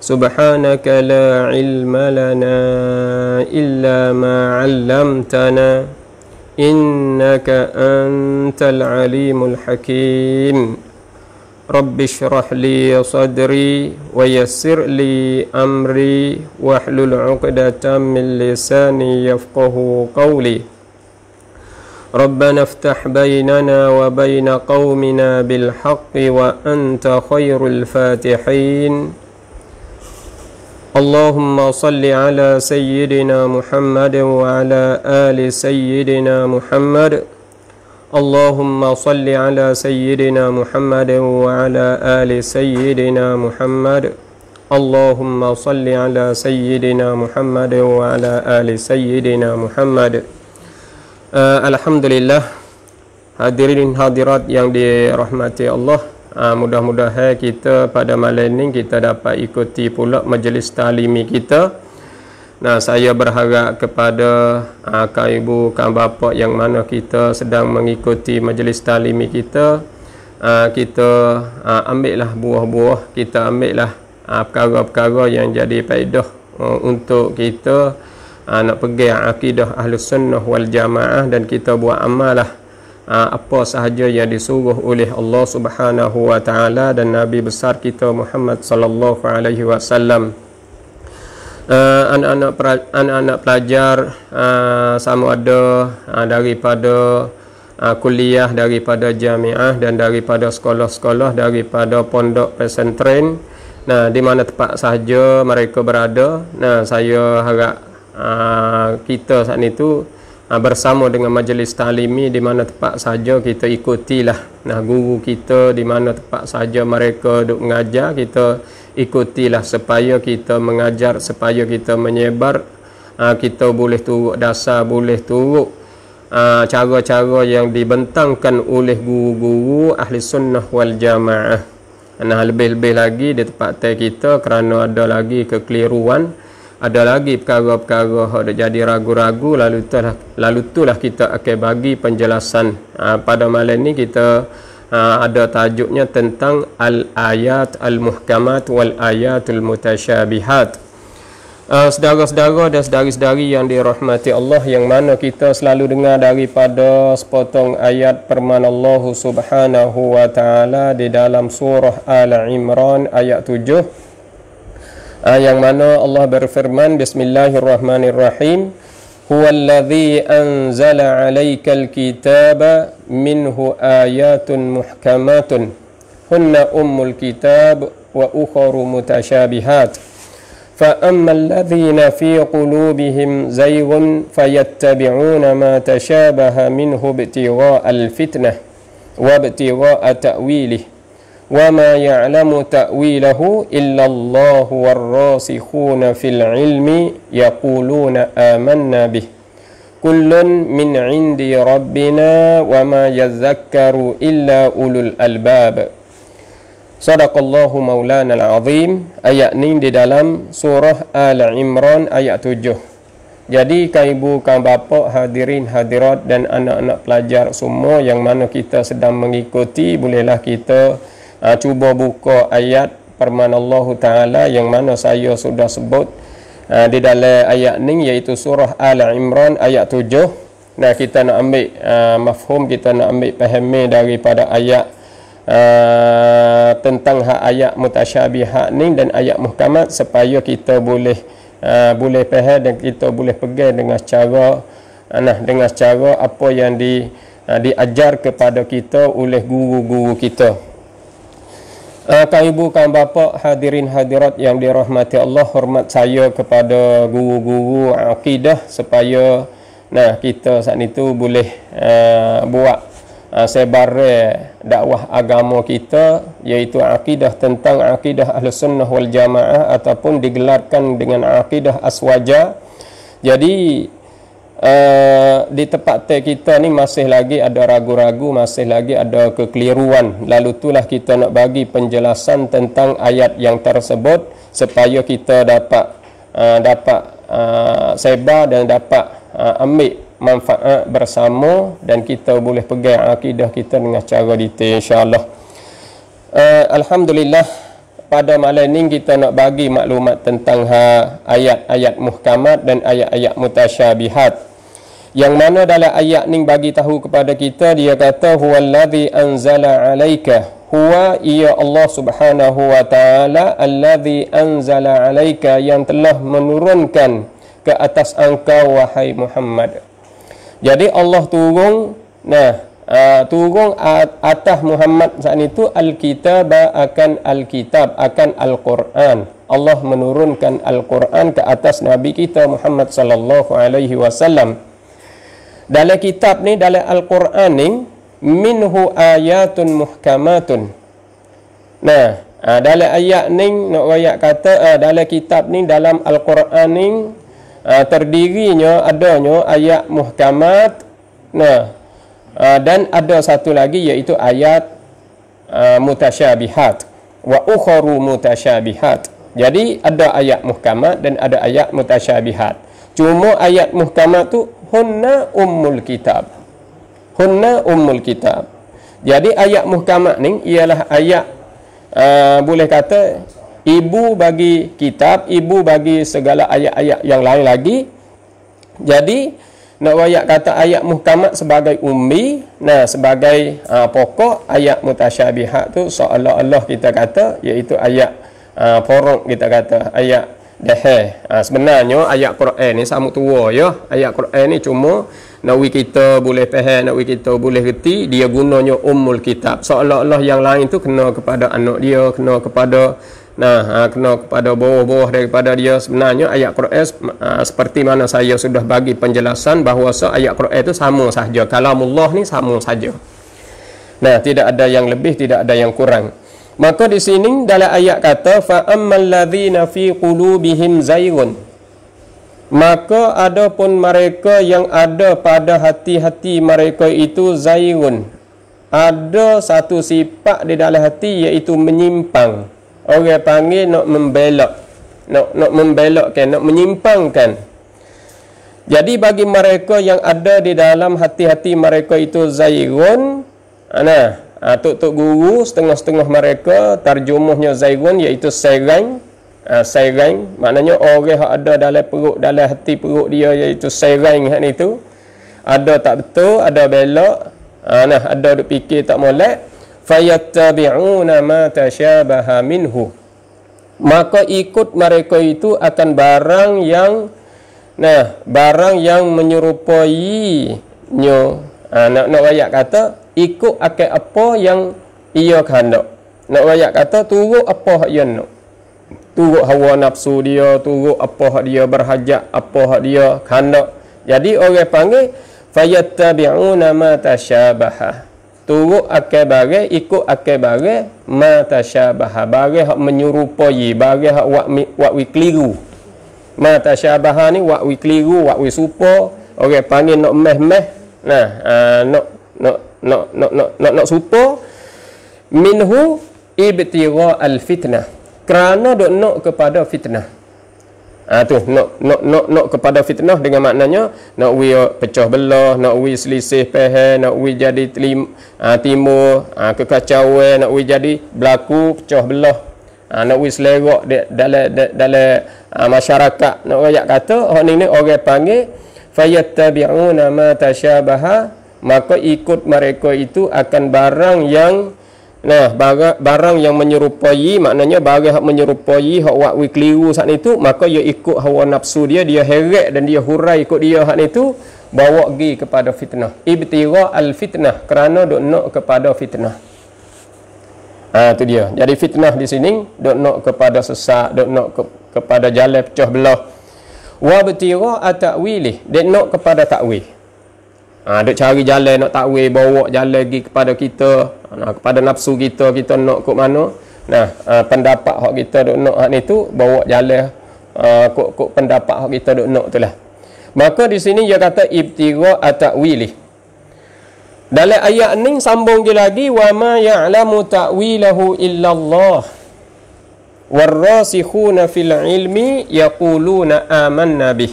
سبحانك لا علم لنا إلا ما علمتنا إنك أنت العليم الحكيم رب اشرح لي صدري ويسر لي أمري واحلل عقدة من لساني يفقه قولي ربنا افتح بيننا وبين قومنا بالحق وأنت خير الفاتحين اللهم صل على سيدنا محمد وعلى آل سيدنا محمد اللهم صل على سيدنا محمد وعلى آل سيدنا محمد اللهم صل على سيدنا محمد وعلى آل سيدنا محمد الحمد لله hadirin hadirat yang dirahmati Allah Ah, mudah-mudahan kita pada malam ini kita dapat ikuti pula majlis talimi kita. Nah, saya berharap kepada uh, kak ibu, kak bapak yang mana kita sedang mengikuti majlis talimi kita, uh, kita uh, ambillah buah-buah, kita ambillah uh, perkara-perkara yang jadi faedah uh, untuk kita uh, nak pegang akidah Ahlus Sunnah wal Jamaah dan kita buat amalah. Ah, apa sahaja yang disuruh oleh Allah Subhanahu wa taala dan nabi besar kita Muhammad sallallahu alaihi wasallam ah, anak-anak pelajar ah, sama ada daripada kuliah daripada jamiah dan daripada sekolah-sekolah daripada pondok pesantren nah di mana tempat sahaja mereka berada nah saya harap kita saat itu Ah, bersama dengan majlis talimi di mana tempat saja kita ikutilah nah guru kita di mana tempat saja mereka duk mengajar kita ikutilah supaya kita mengajar supaya kita menyebar ah, kita boleh turut dasar boleh turut ah, cara-cara yang dibentangkan oleh guru-guru ahli sunnah wal jamaah nah lebih-lebih lagi di tempat kita kerana ada lagi kekeliruan ada lagi perkara-perkara hak dah jadi ragu-ragu lalu itulah lalu lah kita akan bagi penjelasan ha, pada malam ni kita ha, ada tajuknya tentang al-ayat al-muhkamat wal ayatul mutasyabihat Uh, saudara-saudara dan saudari-saudari yang dirahmati Allah yang mana kita selalu dengar daripada sepotong ayat firman Allah Subhanahu wa taala di dalam surah Al Imran ayat 7 yang mana Allah berfirman Bismillahirrahmanirrahim Huwallazi anzala alaikal kitaba minhu ayatun muhkamatun hunna ummul kitab wa ukharu mutashabihat فأما الذين في قلوبهم زيغ فيتبعون ما تشابه منه ابتغاء الفتنة وابتغاء تأويله وما يعلم تأويله إلا الله والراسخون في العلم يقولون آمنا به كل من عند ربنا وما يذكر إلا أولو الألباب صدق الله مولانا العظيم آية di dalam surah Al Imran ayat 7 Jadi kak ibu, kak bapa, hadirin, hadirat dan anak-anak pelajar semua yang mana kita sedang mengikuti bolehlah kita uh, cuba buka ayat firman Allah Taala yang mana saya sudah sebut uh, di dalam ayat ni iaitu surah Al Imran ayat 7 nah kita nak ambil uh, mafhum kita nak ambil pahami daripada ayat uh, tentang hak ayat mutasyabihat ni dan ayat muhkamat supaya kita boleh uh, boleh faham dan kita boleh pegang dengan cara nah dengan cara apa yang di diajar kepada kita oleh guru-guru kita Tuan eh, Ibu, Kawan Bapak, hadirin hadirat yang dirahmati Allah Hormat saya kepada guru-guru akidah Supaya nah kita saat itu boleh uh, buat uh, sebarai dakwah agama kita Iaitu akidah tentang akidah Ahlus Sunnah wal Jamaah Ataupun digelarkan dengan akidah Aswaja Jadi Eh, di tempat teh kita ni masih lagi ada ragu-ragu, masih lagi ada kekeliruan. Lalu itulah kita nak bagi penjelasan tentang ayat yang tersebut supaya kita dapat uh, dapat uh, sebar dan dapat uh, ambil manfaat bersama dan kita boleh pegang akidah kita dengan cara detail insya-Allah. Uh, alhamdulillah pada malam ini kita nak bagi maklumat tentang ha, ayat-ayat muhkamat dan ayat-ayat mutasyabihat. Yang mana dalam ayat ini bagi tahu kepada kita, dia kata, Huwa alladhi anzala alaika. Huwa iya Allah subhanahu wa ta'ala alladhi anzala alaika yang telah menurunkan ke atas engkau wahai Muhammad. Jadi Allah turun, nah, Ah, turun atas Muhammad saat itu al-kitab akan al-kitab akan al-Quran. Allah menurunkan al-Quran ke atas Nabi kita Muhammad sallallahu alaihi wasallam. Dalam kitab ni dalam al-Quran ni minhu ayatun muhkamatun. Nah, ah, dalam ayat ni nak wayak kata ah, dalam kitab ni dalam al-Quran ni uh, terdirinya adanya ayat muhkamat nah Uh, dan ada satu lagi iaitu ayat uh, mutasyabihat wa ukharu mutasyabihat jadi ada ayat muhkamah dan ada ayat mutasyabihat cuma ayat muhkamah tu hunna ummul kitab hunna ummul kitab jadi ayat muhkamah ni ialah ayat uh, boleh kata ibu bagi kitab ibu bagi segala ayat-ayat yang lain lagi jadi nak wayak kata ayat muhkamat sebagai ummi nah sebagai uh, pokok ayat mutasyabihat tu seolah-olah kita kata iaitu ayat uh, porok kita kata ayat dehe uh, ah, sebenarnya ayat Quran ni sama tua ya ayat Quran ni cuma nawi kita boleh faham nawi kita boleh reti dia gunanya ummul kitab seolah-olah yang lain tu kena kepada anak dia kena kepada Nah, ah, kena kepada bawah-bawah daripada dia sebenarnya ayat Quran ah, seperti mana saya sudah bagi penjelasan bahawa so ayat Quran itu sama sahaja. Kalamullah ni sama sahaja. Nah, tidak ada yang lebih, tidak ada yang kurang. Maka di sini dalam ayat kata fa ammal ladzina fi qulubihim zayrun. Maka adapun mereka yang ada pada hati-hati mereka itu zayrun. Ada satu sifat di dalam hati iaitu menyimpang orang panggil nak membelok nak nak membelok kan, nak menyimpangkan jadi bagi mereka yang ada di dalam hati-hati mereka itu zairun ana atuk ha, tok guru setengah-setengah mereka terjemahnya zairun iaitu serang uh, ha, serang maknanya orang yang ada dalam perut dalam hati perut dia iaitu serang hak itu ada tak betul ada belok ana ha, ada duk fikir tak molek fayattabi'una ma tashabaha minhu maka ikut mereka itu akan barang yang nah barang yang menyerupai nyo ha, ah, nak nak ayat kata ikut akan apa yang ia kehendak nak ayat kata turut apa hak ia nak turut hawa nafsu dia turut apa hak dia berhajat apa hak dia kehendak jadi orang panggil fayattabi'una ma tashabaha turut akal barang ikut akal barang ma tasyabah barang hak menyerupai barang hak wak wak wi keliru ma tasyabah ni wak wi keliru wak wi serupa orang panggil nak meh-meh nah uh, ah, nak nak nak nak nak nak, nak serupa minhu ibtira al fitnah kerana dok nak kepada fitnah Ah ha, tu nak nak nak nak kepada fitnah dengan maknanya nak we uh, pecah belah, nak we selisih paham, nak we jadi tlim, ha, ah, timur, ha, ah, kekacauan, eh, nak we jadi berlaku pecah belah. Ha, nak we selerok dalam dalam ha, masyarakat nak rakyat kata hak ni ni orang panggil fayattabi'una ma tashabaha maka ikut mereka itu akan barang yang Nah, barang, barang yang menyerupai maknanya barang hak menyerupai hak wak wi keliru sak ni maka ia ikut hawa nafsu dia, dia heret dan dia hurai ikut dia hak itu bawa pergi kepada fitnah. Ibtira al fitnah kerana dok nak kepada fitnah. Ha tu dia. Jadi fitnah di sini dok nak kepada sesat, dok nak ke, kepada jalan pecah belah. Wa btira atawili, dok nak kepada takwil. Ha dok cari jalan nak takwil bawa jalan pergi kepada kita Nah, kepada nafsu kita kita nak kok mana? Nah, uh, pendapat hak kita dok nak hak ni tu bawa jalan ah, kok uh, kok pendapat hak kita dok nak tu lah. Maka di sini dia kata ibtigha atawili. Dalam ayat ni sambung je lagi wa ma ya'lamu ta'wilahu illallah. Allah. Warasikhuna fil ilmi yaquluna amanna bih.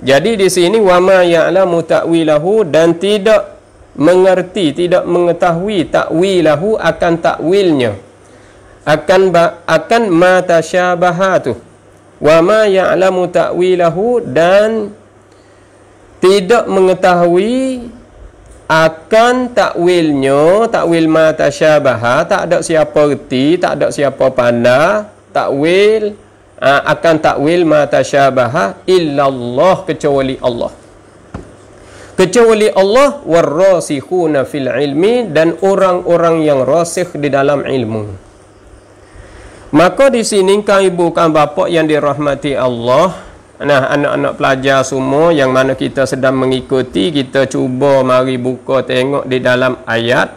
Jadi di sini wa ma ya'lamu ta'wilahu dan tidak mengerti tidak mengetahui takwilahu akan takwilnya akan akan matasyabahatu wa ma ya'lamu ta'wilahu dan tidak mengetahui akan takwilnya takwil matasyabaha tak ada siapa reti tak ada siapa pandai takwil akan takwil matasyabaha illallah kecuali Allah kecuali Allah warasikhuna fil ilmi dan orang-orang yang rasikh di dalam ilmu. Maka di sini kau ibu kan bapa yang dirahmati Allah. Nah anak-anak pelajar semua yang mana kita sedang mengikuti kita cuba mari buka tengok di dalam ayat.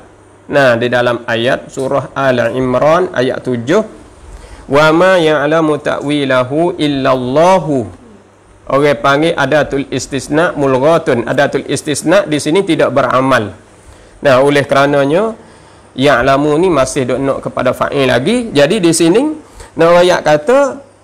Nah di dalam ayat surah Al-Imran ayat 7. Wa ma ya'lamu ta'wilahu illallahu orang panggil adatul istisna mulghatun adatul istisna di sini tidak beramal nah oleh kerananya ya'lamu ni masih duk nak kepada fa'il lagi jadi di sini nak kata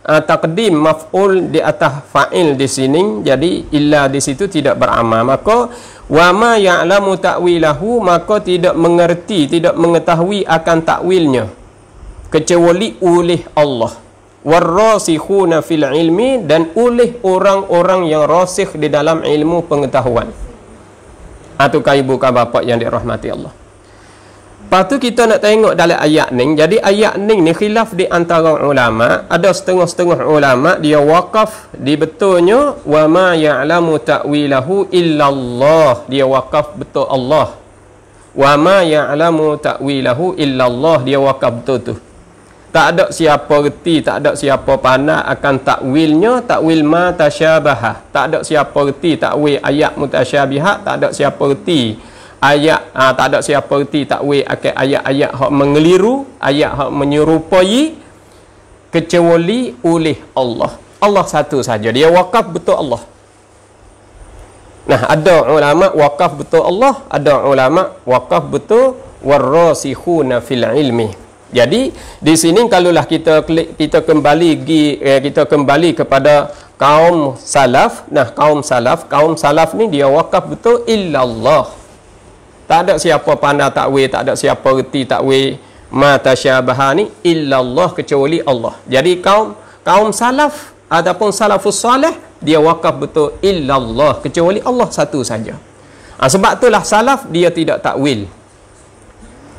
uh, taqdim maf'ul di atas fa'il di sini jadi illa di situ tidak beramal maka wama ya'lamu ta'wilahu maka tidak mengerti tidak mengetahui akan takwilnya kecuali oleh Allah warasikhuna fil ilmi dan oleh orang-orang yang rasikh di dalam ilmu pengetahuan. atau ha, kai buka bapak yang dirahmati Allah. Patu kita nak tengok dalam ayat ni. Jadi ayat ni ni khilaf di antara ulama, ada setengah-setengah ulama dia wakaf di betulnya wa ma ya'lamu ta'wilahu illallah. Dia wakaf betul Allah. Wa ma ya'lamu ta'wilahu illallah. Dia wakaf betul tu tak ada siapa reti tak ada siapa panah akan takwilnya takwil ma tasyabahah tak ada siapa reti takwil ayat mutasyabihat tak ada siapa reti ayat aa, ha, tak ada siapa reti takwil akan ayat-ayat hak mengeliru ayat hak menyerupai kecuali oleh Allah Allah satu saja dia wakaf betul Allah Nah ada ulama wakaf betul Allah ada ulama wakaf betul warasikhuna fil ilmi jadi di sini kalaulah kita kita kembali eh, kita kembali kepada kaum salaf. Nah, kaum salaf, kaum salaf ni dia wakaf betul illallah. Tak ada siapa pandai takwil, tak ada siapa reti takwil ma tasyabaha ni illallah kecuali Allah. Jadi kaum kaum salaf ataupun salafus soleh dia wakaf betul illallah kecuali Allah satu saja. Ha, sebab itulah salaf dia tidak takwil.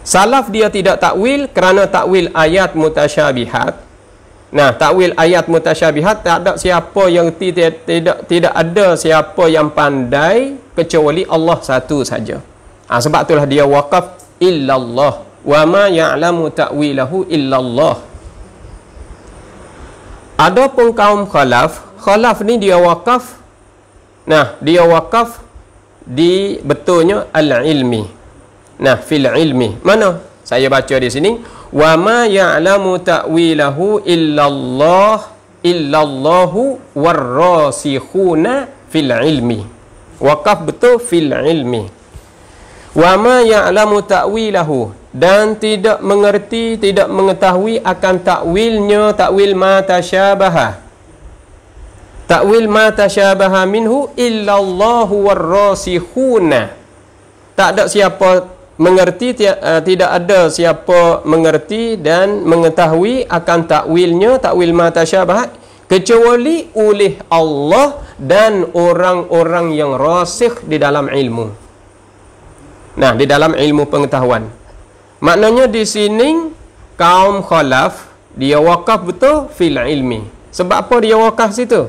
Salaf dia tidak takwil kerana takwil ayat mutasyabihat. Nah, takwil ayat mutasyabihat tak ada siapa yang tidak tidak tidak ada siapa yang pandai kecuali Allah satu saja. Ha, sebab itulah dia waqaf illallah wa ma ya'lamu ta'wilahu illallah. Adapun kaum khalaf, khalaf ni dia waqaf. Nah, dia waqaf di betulnya al-ilmi. Nah, fil ilmi. Mana? Saya baca di sini. Wa ma ya'lamu ta'wilahu illallah illallahu warrasikhuna fil ilmi. Waqaf betul fil ilmi. Wa ma ya'lamu ta'wilahu dan tidak mengerti, tidak mengetahui akan takwilnya, takwil ma tashabaha. Takwil ma tashabaha minhu illallahu warrasikhuna. Tak ada siapa mengerti eh, tidak ada siapa mengerti dan mengetahui akan takwilnya takwil mata syabahat kecuali oleh Allah dan orang-orang yang rasikh di dalam ilmu nah di dalam ilmu pengetahuan maknanya di sini kaum khalaf dia wakaf betul fil ilmi sebab apa dia wakaf situ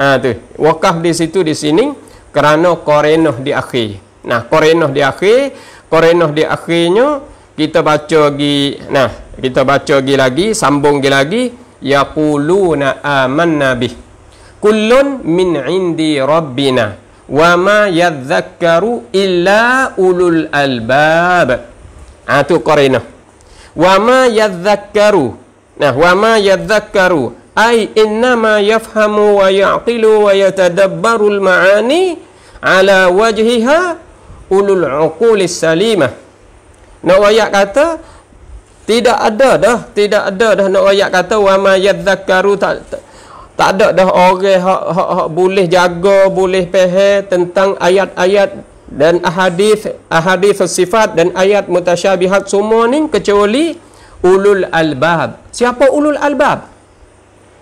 ha, tu wakaf di situ di sini kerana korenoh di akhir nah korenoh di akhir Korenah di akhirnya kita baca lagi nah kita baca lagi lagi sambung lagi lagi yaquluna amanna bih kullun min indi rabbina wa ma yadhakkaru illa ulul albab ah tu qarina wa ma yadhakkaru nah wa ma yadhakkaru ai inna ma yafhamu wa ya'qilu wa yatadabbaru al ma'ani ala wajhiha ulul uqulis salimah nak ayat kata tidak ada dah tidak ada dah nak ayat kata wa may yadhakkaru tak, tak ada dah orang hak hak hak boleh jaga boleh pehe tentang ayat-ayat dan ahadis ahadis sifat dan ayat mutasyabihat semua ni kecuali ulul albab siapa ulul albab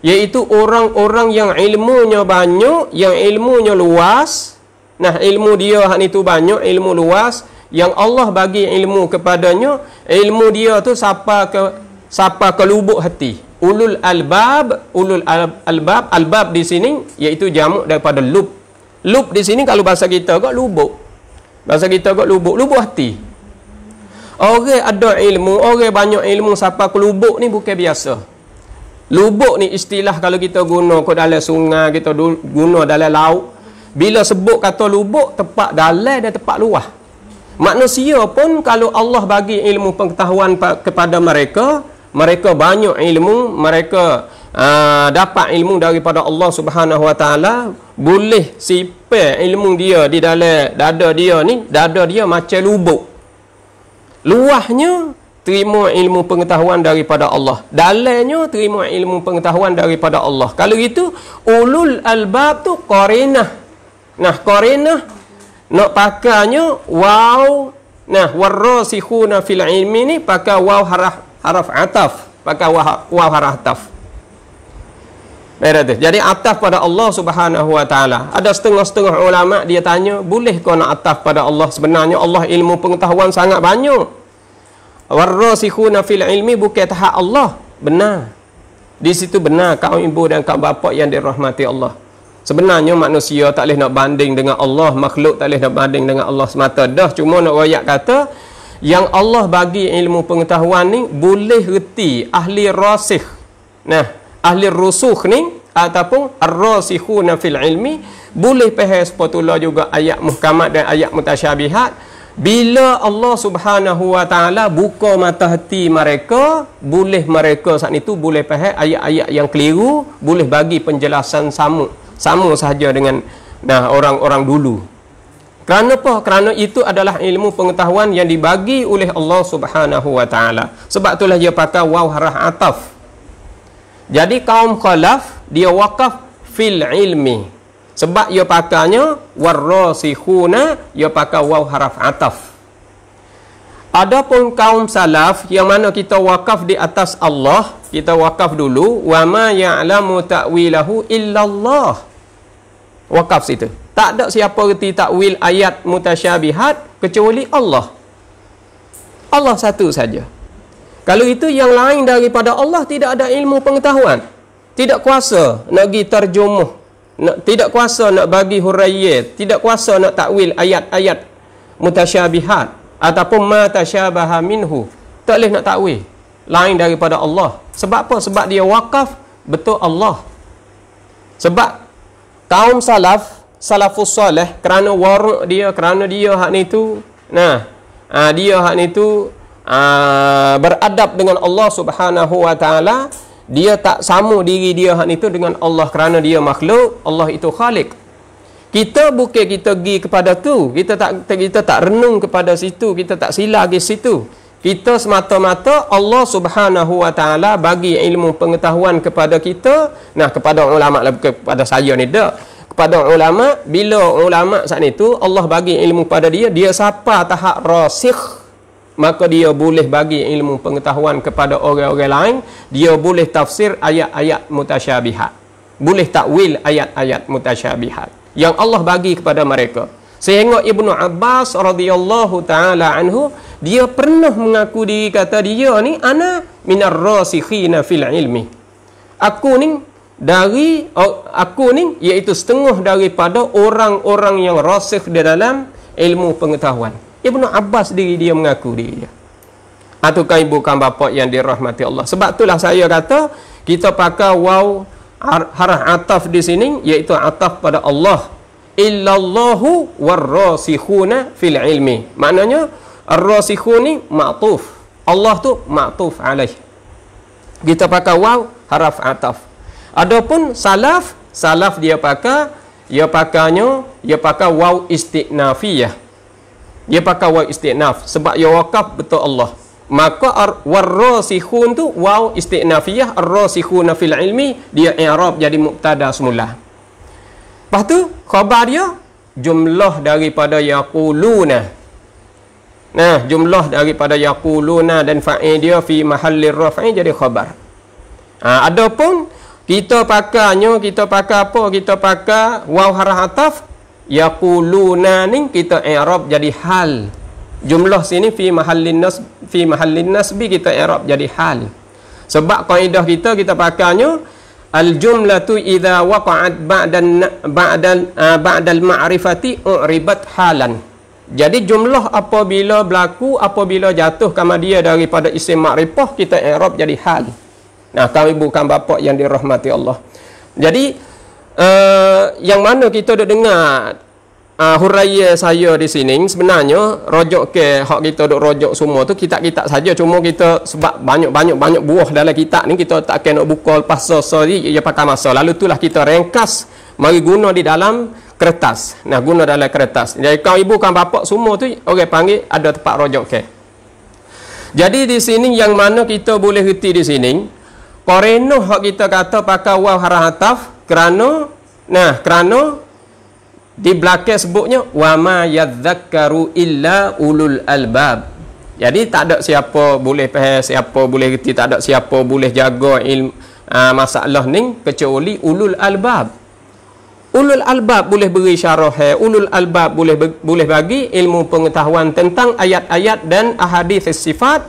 iaitu orang-orang yang ilmunya banyak yang ilmunya luas Nah ilmu dia hak ni tu banyak, ilmu luas yang Allah bagi ilmu kepadanya, ilmu dia tu sapa ke sapa ke lubuk hati. Ulul albab, ulul albab, albab di sini iaitu jamak daripada lub. Lub di sini kalau bahasa kita kok lubuk. Bahasa kita kok lubuk, lubuk hati. Orang ada ilmu, orang banyak ilmu sapa ke lubuk ni bukan biasa. Lubuk ni istilah kalau kita guna ke dalam sungai, kita guna dalam laut, bila sebut kata lubuk tempat dalam dan tempat luah manusia pun kalau Allah bagi ilmu pengetahuan kepada mereka mereka banyak ilmu mereka aa, ah, dapat ilmu daripada Allah Subhanahu Wa Taala boleh sipe ilmu dia di dalam dada dia ni dada dia macam lubuk luahnya terima ilmu pengetahuan daripada Allah dalamnya terima ilmu pengetahuan daripada Allah kalau itu ulul albab tu qarinah Nah, qarinah nak pakainya waw. Nah, warasikhuna fil ilmi ni pakai waw haraf haraf ataf, pakai waw, waw haraf ataf. Berarti jadi ataf pada Allah Subhanahu wa taala. Ada setengah-setengah ulama dia tanya, boleh kau nak ataf pada Allah sebenarnya Allah ilmu pengetahuan sangat banyak. Warasikhuna fil ilmi bukan tahap Allah. Benar. Di situ benar kaum ibu dan kaum bapa yang dirahmati Allah. Sebenarnya manusia tak boleh nak banding dengan Allah, makhluk tak boleh nak banding dengan Allah semata. Dah cuma nak wayak kata, yang Allah bagi ilmu pengetahuan ni, boleh reti ahli rasikh. Nah, ahli rusukh ni, ataupun ar-rasikhuna fil ilmi, boleh pahal sepatulah juga ayat muhkamat dan ayat mutasyabihat. Bila Allah subhanahu wa ta'ala buka mata hati mereka, boleh mereka saat itu boleh pahal ayat-ayat yang keliru, boleh bagi penjelasan samut sama sahaja dengan nah orang-orang dulu kerana apa? Kerana itu adalah ilmu pengetahuan yang dibagi oleh Allah Subhanahu wa taala. Sebab itulah dia pakai waw harah ataf. Jadi kaum khalaf dia wakaf fil ilmi. Sebab dia pakainya warasikhuna dia pakai waw harah ataf. Adapun kaum salaf yang mana kita wakaf di atas Allah, kita wakaf dulu Wa ma ya'lamu ta'wilahu illallah wakaf situ. Tak ada siapa reti takwil ayat mutasyabihat kecuali Allah. Allah satu saja. Kalau itu yang lain daripada Allah tidak ada ilmu pengetahuan. Tidak kuasa nak pergi terjemuh. Tidak kuasa nak bagi huraiyah. Tidak kuasa nak takwil ayat-ayat mutasyabihat. Ataupun matasyabaha minhu. Tak boleh nak takwil. Lain daripada Allah. Sebab apa? Sebab dia wakaf betul Allah. Sebab kaum salaf salafus soleh kerana war dia kerana dia hak ni tu nah uh, dia hak ni tu uh, beradab dengan Allah Subhanahu wa taala dia tak sama diri dia hak ni tu dengan Allah kerana dia makhluk Allah itu khalik kita bukan kita pergi kepada tu kita tak kita, kita tak renung kepada situ kita tak sila ke situ kita semata-mata Allah Subhanahu Wa Taala bagi ilmu pengetahuan kepada kita nah kepada ulama lah kepada saya ni dak kepada ulama bila ulama saat itu Allah bagi ilmu kepada dia dia siapa tahap rasikh maka dia boleh bagi ilmu pengetahuan kepada orang-orang lain dia boleh tafsir ayat-ayat mutasyabihat boleh takwil ayat-ayat mutasyabihat yang Allah bagi kepada mereka. Saya ingat Ibnu Abbas radhiyallahu taala anhu dia pernah mengaku diri kata dia ni ana minar rasikhina fil ilmi. Aku ni dari oh, aku ni iaitu setengah daripada orang-orang yang rasikh di dalam ilmu pengetahuan. Ibnu Abbas diri dia mengaku diri dia. Atukan ibu kan bapa yang dirahmati Allah. Sebab itulah saya kata kita pakai wau harah ataf di sini iaitu ataf pada Allah illallahu warrasikhuna fil ilmi maknanya ar-rasikhun ni ma'tuf Allah tu ma'tuf alaih kita pakai waw haraf ataf adapun salaf salaf dia pakai dia pakainya dia pakai waw istinafiyah dia pakai waw istinaf sebab ya wakaf betul Allah maka warrasikhun tu waw istinafiyah ar-rasikhuna fil ilmi dia i'rab jadi mubtada semula Lepas tu khabar dia jumlah daripada yaquluna. Nah, jumlah daripada yaquluna dan fa'il dia fi mahallir raf'i jadi khabar. Ha, adapun kita pakainya kita pakai apa? Kita pakai waw harah ataf yaquluna ni kita i'rab jadi hal. Jumlah sini fi mahallin nasb fi mahallin nasbi kita i'rab jadi hal. Sebab kaidah kita kita pakainya Al-jumlatu idha waqa'at ba'dan ba'dan uh, ba'dal ma'rifati uribat halan. Jadi jumlah apabila berlaku apabila jatuh kepada dia daripada isim ma'rifah kita i'rab jadi hal. Nah, kami bukan bapak yang dirahmati Allah. Jadi uh, yang mana kita dah dengar uh, ah, huraya saya di sini sebenarnya rojok ke hak kita duk rojok semua tu kita kita saja cuma kita sebab banyak-banyak banyak buah dalam kitab ni kita tak kena buka lepas sosok ni ia pakai masa lalu itulah kita ringkas mari guna di dalam kertas nah guna dalam kertas jadi kau ibu kau bapa semua tu orang okay, panggil ada tempat rojok ke jadi di sini yang mana kita boleh reti di sini korenuh hak kita kata pakai waw harahataf kerana nah kerana di belakang sebutnya wama yadhakkaru illa ulul albab jadi tak ada siapa boleh faham siapa boleh reti tak ada siapa boleh jaga ilmu uh, masalah ni kecuali ulul albab ulul albab boleh beri syarah eh, ulul albab boleh boleh bagi ilmu pengetahuan tentang ayat-ayat dan ahadis sifat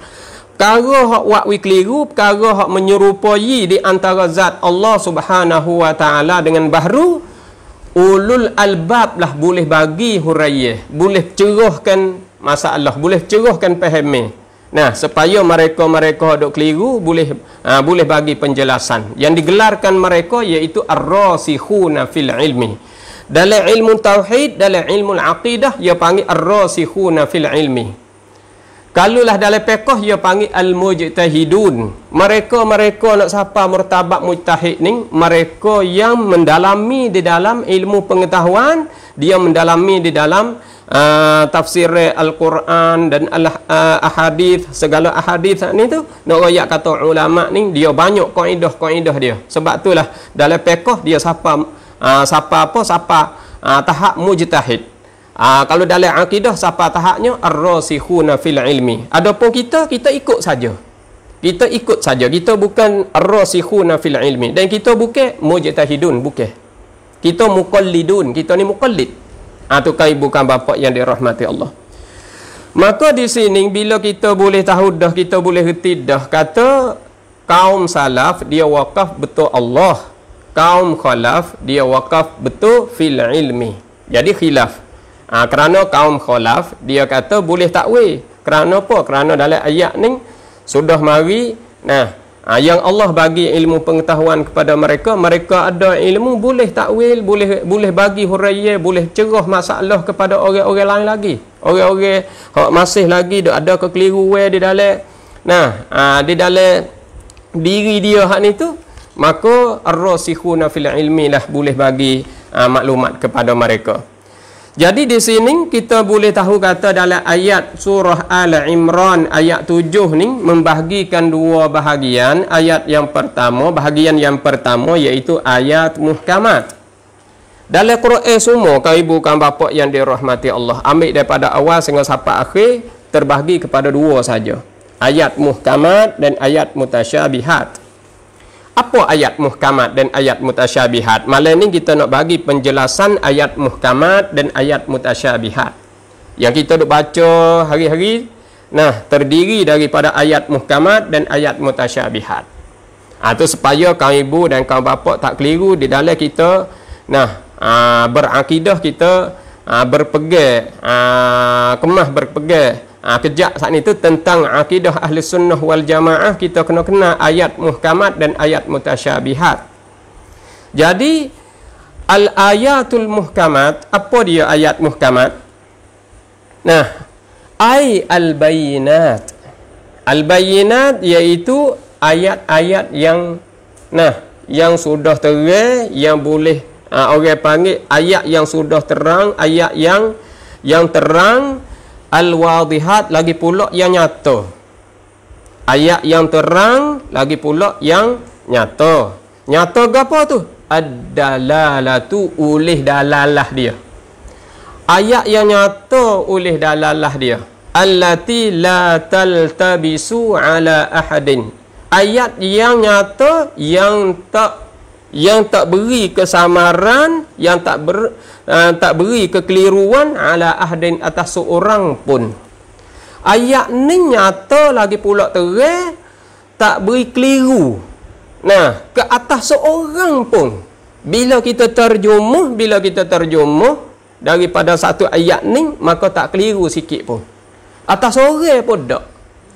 perkara hak wak wi keliru perkara hak menyerupai di antara zat Allah Subhanahu wa taala dengan bahru ulul albab lah boleh bagi huraiyah boleh cerahkan masalah boleh cerahkan pahami nah supaya mereka-mereka dok keliru boleh uh, boleh bagi penjelasan yang digelarkan mereka iaitu ar-rasikhuna fil ilmi dalam ilmu tauhid dalam ilmu al-aqidah ia panggil ar-rasikhuna fil ilmi kalulah dalam pekoh ia panggil al-mujtahidun mereka-mereka nak siapa murtabak mujtahid ni mereka yang mendalami di dalam ilmu pengetahuan dia mendalami di dalam uh, tafsir al-Quran dan al uh, ahadith segala ahadith ni tu nak royak kata ulama ni dia banyak kaidah-kaidah dia sebab itulah dalam pekoh dia siapa uh, ah, siapa apa siapa uh, tahap mujtahid Aa, ah, kalau dalam akidah siapa tahapnya ar-rasikhuna fil ilmi. Adapun kita kita ikut saja. Kita ikut saja. Kita bukan ar-rasikhuna fil ilmi dan kita bukan mujtahidun bukan. Kita muqallidun, kita ni muqallid. Ah tu kai bukan bapa yang dirahmati Allah. Maka di sini bila kita boleh tahu dah kita boleh reti dah kata kaum salaf dia wakaf betul Allah. Kaum khalaf dia wakaf betul fil ilmi. Jadi khilaf. Ha, kerana kaum khulaf dia kata boleh takwil. Kerana apa? Kerana dalam ayat ni sudah mari nah ha, yang Allah bagi ilmu pengetahuan kepada mereka, mereka ada ilmu boleh takwil, boleh boleh bagi huraiyah, boleh cerah masalah kepada orang-orang lain lagi. Orang-orang hak masih lagi ada kekeliruan di dalam nah ha, di dalam diri dia hak ni tu maka ar-rasikhuna fil ilmi lah boleh bagi ha, maklumat kepada mereka. Jadi di sini kita boleh tahu kata dalam ayat surah Al-Imran ayat 7 ni membahagikan dua bahagian. Ayat yang pertama, bahagian yang pertama yaitu ayat muhkamat. Dalam Quran semua, kau ibu kan bapak yang dirahmati Allah. Ambil daripada awal sehingga sampai akhir, terbahagi kepada dua saja. Ayat muhkamat dan ayat mutasyabihat apa ayat muhkamat dan ayat mutasyabihat? Malam ini kita nak bagi penjelasan ayat muhkamat dan ayat mutasyabihat. Yang kita duk baca hari-hari nah terdiri daripada ayat muhkamat dan ayat mutasyabihat. Atau ah, ha, supaya kaum ibu dan kaum bapa tak keliru di dalam kita nah aa, ah, berakidah kita aa, ah, berpegang aa, kemah berpegang ha, kejap saat ni tu tentang akidah ahli sunnah wal jamaah kita kena kena ayat muhkamat dan ayat mutasyabihat jadi al ayatul muhkamat apa dia ayat muhkamat nah ay al bayinat al bayinat iaitu ayat-ayat yang nah yang sudah terang yang boleh ha, orang panggil ayat yang sudah terang ayat yang yang terang al-wadihat lagi pula yang nyata ayat yang terang lagi pula yang nyata nyata ke apa tu ad-dalalah tu oleh dalalah dia ayat yang nyata oleh dalalah dia allati la taltabisu ala ahadin ayat yang nyata yang tak yang tak beri kesamaran yang tak ber, uh, tak beri kekeliruan ala ahdin atas seorang pun ayat ni nyata lagi pula terang tak beri keliru nah ke atas seorang pun bila kita terjemuh bila kita terjemuh daripada satu ayat ni maka tak keliru sikit pun atas orang pun tak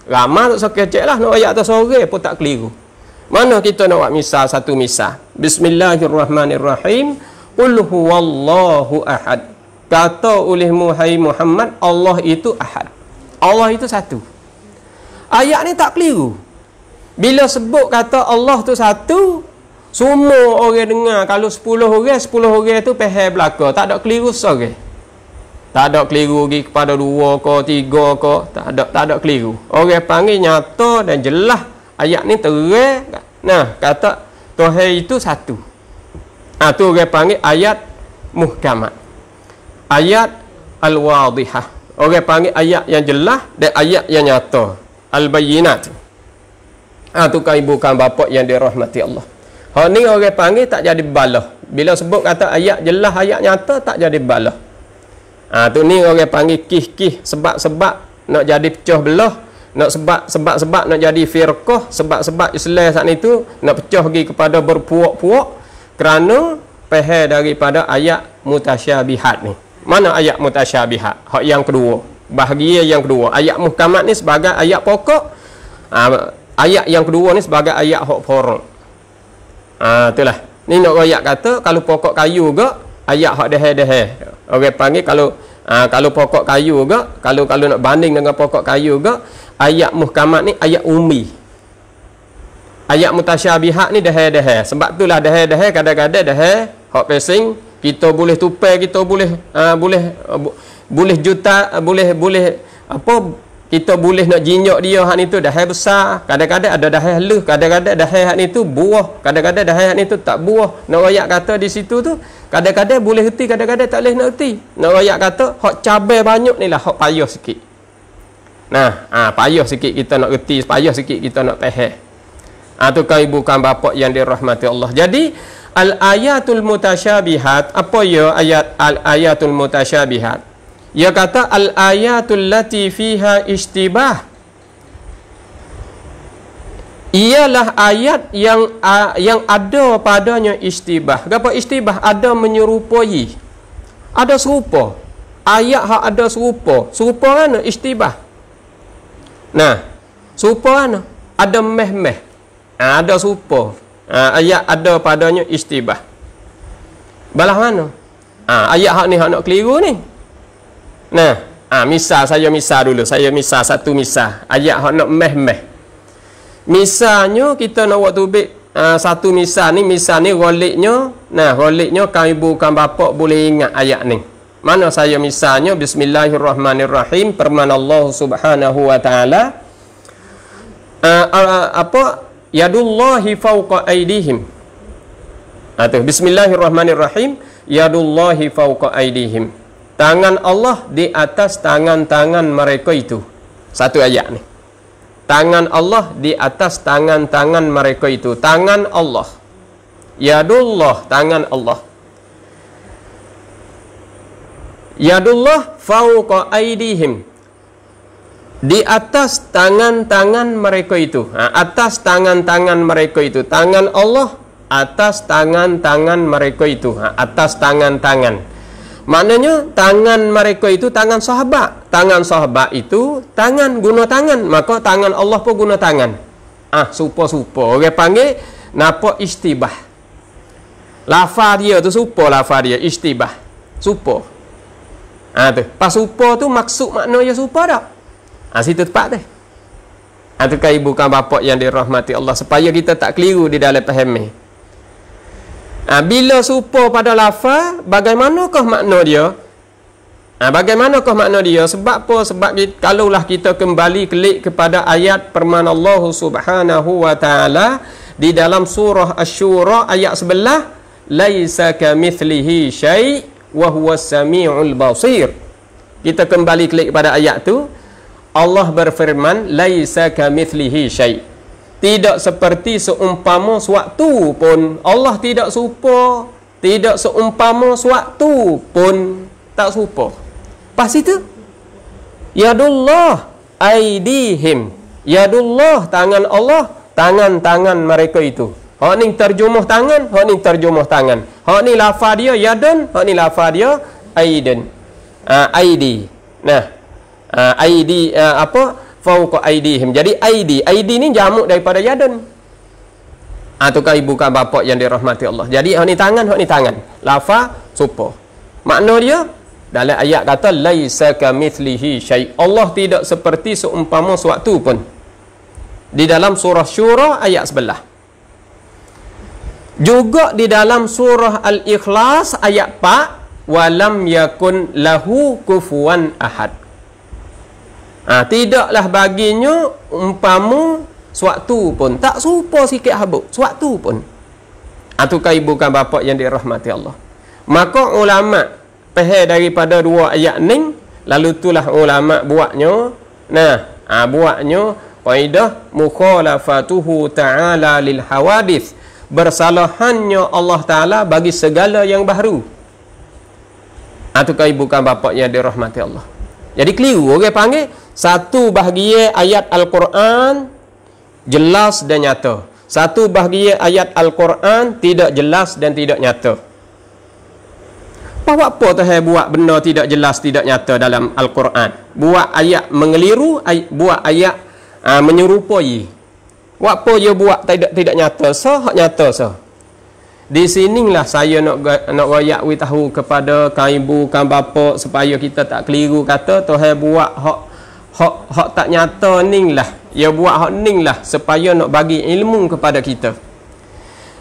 ramai tak sakit lah nak ayat atas orang pun tak keliru mana kita nak buat misal satu misal? Bismillahirrahmanirrahim. Qul huwallahu ahad. Kata oleh Muhai Muhammad, Allah itu ahad. Allah itu satu. Ayat ni tak keliru. Bila sebut kata Allah tu satu, semua orang dengar. Kalau sepuluh orang, sepuluh orang tu peher belaka. Tak ada keliru sore. Tak ada keliru pergi kepada dua ke, tiga ke. Tak ada, tak ada keliru. Orang panggil nyata dan jelas ayat ni terang eh. nah kata tauhid itu satu ah tu orang panggil ayat muhkamah ayat al-wadhihah orang panggil ayat yang jelas dan ayat yang nyata al-bayyinat ah tu kan ibu kan bapa yang dirahmati Allah ha ni orang panggil tak jadi balah bila sebut kata ayat jelas ayat nyata tak jadi balah ah tu ni orang panggil kih-kih sebab-sebab nak jadi pecah belah nak sebab sebab sebab nak jadi firqah sebab sebab Islam saat itu nak pecah pergi kepada berpuak-puak kerana pehe daripada ayat mutasyabihat ni mana ayat mutasyabihat hak yang kedua bahagia yang kedua ayat muhkamat ni sebagai ayat pokok ah, ayat yang kedua ni sebagai ayat hak forum ah itulah ni nak ayat kata kalau pokok kayu juga ayat hak dehe-dehe orang panggil kalau Ha, kalau pokok kayu juga, kalau kalau nak banding dengan pokok kayu juga, ayat muhkamat ni ayat ummi ayat mutasyabihat ni dahai-dahai sebab itulah dahai-dahai kadang-kadang dahai hot passing kita boleh tupai kita boleh uh, boleh uh, boleh juta uh, boleh boleh apa kita boleh nak jinjok dia hak ni tu dahai besar kadang-kadang ada dahai leh kadang-kadang dahai hak ni tu buah kadang-kadang dahai hak ni tu tak buah nak rakyat kata di situ tu kadang-kadang boleh reti kadang-kadang tak boleh nak reti nak rakyat kata hot cabai banyak ni lah hot payah sikit Nah, ha, payah sikit kita nak reti, payah sikit kita nak tehek. Ha, ah, tukar ibu kan bapak yang dirahmati Allah. Jadi, al-ayatul mutasyabihat, apa ya ayat al-ayatul mutasyabihat? Ia kata, al-ayatul lati fiha ishtibah. Ialah ayat yang uh, yang ada padanya istibah. Gapa istibah ada menyerupai. Ada serupa. Ayat hak ada serupa. Serupa kan istibah. Nah, supa mana? Ada meh-meh. Ha, ada supa. Ha, ayat ada padanya istibah. Balah mana? Ha, ayat hak ni hak nak keliru ni. Nah, ha, misal saya misal dulu. Saya misal satu misal. Ayat hak nak meh-meh. Misalnya kita nak waktu bit ha, satu misal ni, misal ni roliknya. Nah, roliknya kau ibu, kau bapak boleh ingat ayat ni. Mana saya misalnya bismillahirrahmanirrahim Permana Allah Subhanahu wa taala uh, uh, apa yadullahi fawqa aidihim. Atau ha, bismillahirrahmanirrahim yadullahi fawqa aidihim. Tangan Allah di atas tangan-tangan mereka itu. Satu ayat ni. Tangan Allah di atas tangan-tangan mereka itu. Tangan Allah. Yadullah, tangan Allah. Yadullah fauqa aidihim di atas tangan-tangan mereka itu ha, atas tangan-tangan mereka itu tangan Allah atas tangan-tangan mereka itu ha, atas tangan-tangan maknanya tangan mereka itu tangan sahabat tangan sahabat itu tangan guna tangan maka tangan Allah pun guna tangan ah supo-supo orang okay, panggil napa istibah lafaz dia tu supo lafaz dia istibah supo Ha tu. Pas serupa tu maksud makna dia serupa tak? Ha situ tepat tu. Ha tu kan ibu bapak yang dirahmati Allah supaya kita tak keliru di dalam faham ni. Ha, bila serupa pada lafa bagaimanakah makna dia? Ha, bagaimanakah makna dia? Sebab apa? Sebab kalau lah kita kembali klik kepada ayat firman Allah Subhanahu wa taala di dalam surah Asy-Syura ayat 11, laisa kamitslihi syai' wa huwa sami'ul basir kita kembali klik kepada ayat tu Allah berfirman laisa kamithlihi syai tidak seperti seumpama sewaktu pun Allah tidak serupa tidak seumpama sewaktu pun tak serupa pas itu yadullah aidihim yadullah tangan Allah tangan-tangan mereka itu Hak ni terjemah tangan, hak ni terjemah tangan. Hak ni lafaz dia yadun, hak ni lafaz dia aidan. Ah uh, aidi. Nah. Ah uh, aidi uh, apa? Fauqa aidihim. Jadi aidi, aidi ni jamuk daripada yadun. Ah uh, tukar ibu kan bapak yang dirahmati Allah. Jadi hak ni tangan, hak ni tangan. lafa supo. Makna dia dalam ayat kata laisa kamithlihi syai. Allah tidak seperti seumpama sesuatu pun. Di dalam surah Syura ayat sebelah juga di dalam surah al-ikhlas ayat 4 walam yakun lahu kufuwan ahad ha, tidaklah baginya umpamu suatu pun tak serupa sikit habuk suatu pun atau ha, kai bukan bapa yang dirahmati Allah maka ulama peh daripada dua ayat ni lalu tulah ulama buatnya nah ha, buatnya kaidah mukhalafatuhu ta'ala lil hawadith Bersalahannya Allah Ta'ala bagi segala yang baru ataukah ibu kan bapaknya dirahmati Allah jadi keliru orang okay, panggil satu bahagia ayat Al-Quran jelas dan nyata satu bahagia ayat Al-Quran tidak jelas dan tidak nyata Pak apa tu buat benda tidak jelas tidak nyata dalam Al-Quran buat ayat mengeliru ay- buat ayat uh, menyerupai apa dia buat tidak tidak nyata so hak nyata so di sinilah saya nak nak wayak wi tahu kepada kaum ibu kaum bapa supaya kita tak keliru kata Tuhan buat hak hak hak tak nyata ninglah dia ya, buat hak ninglah supaya nak bagi ilmu kepada kita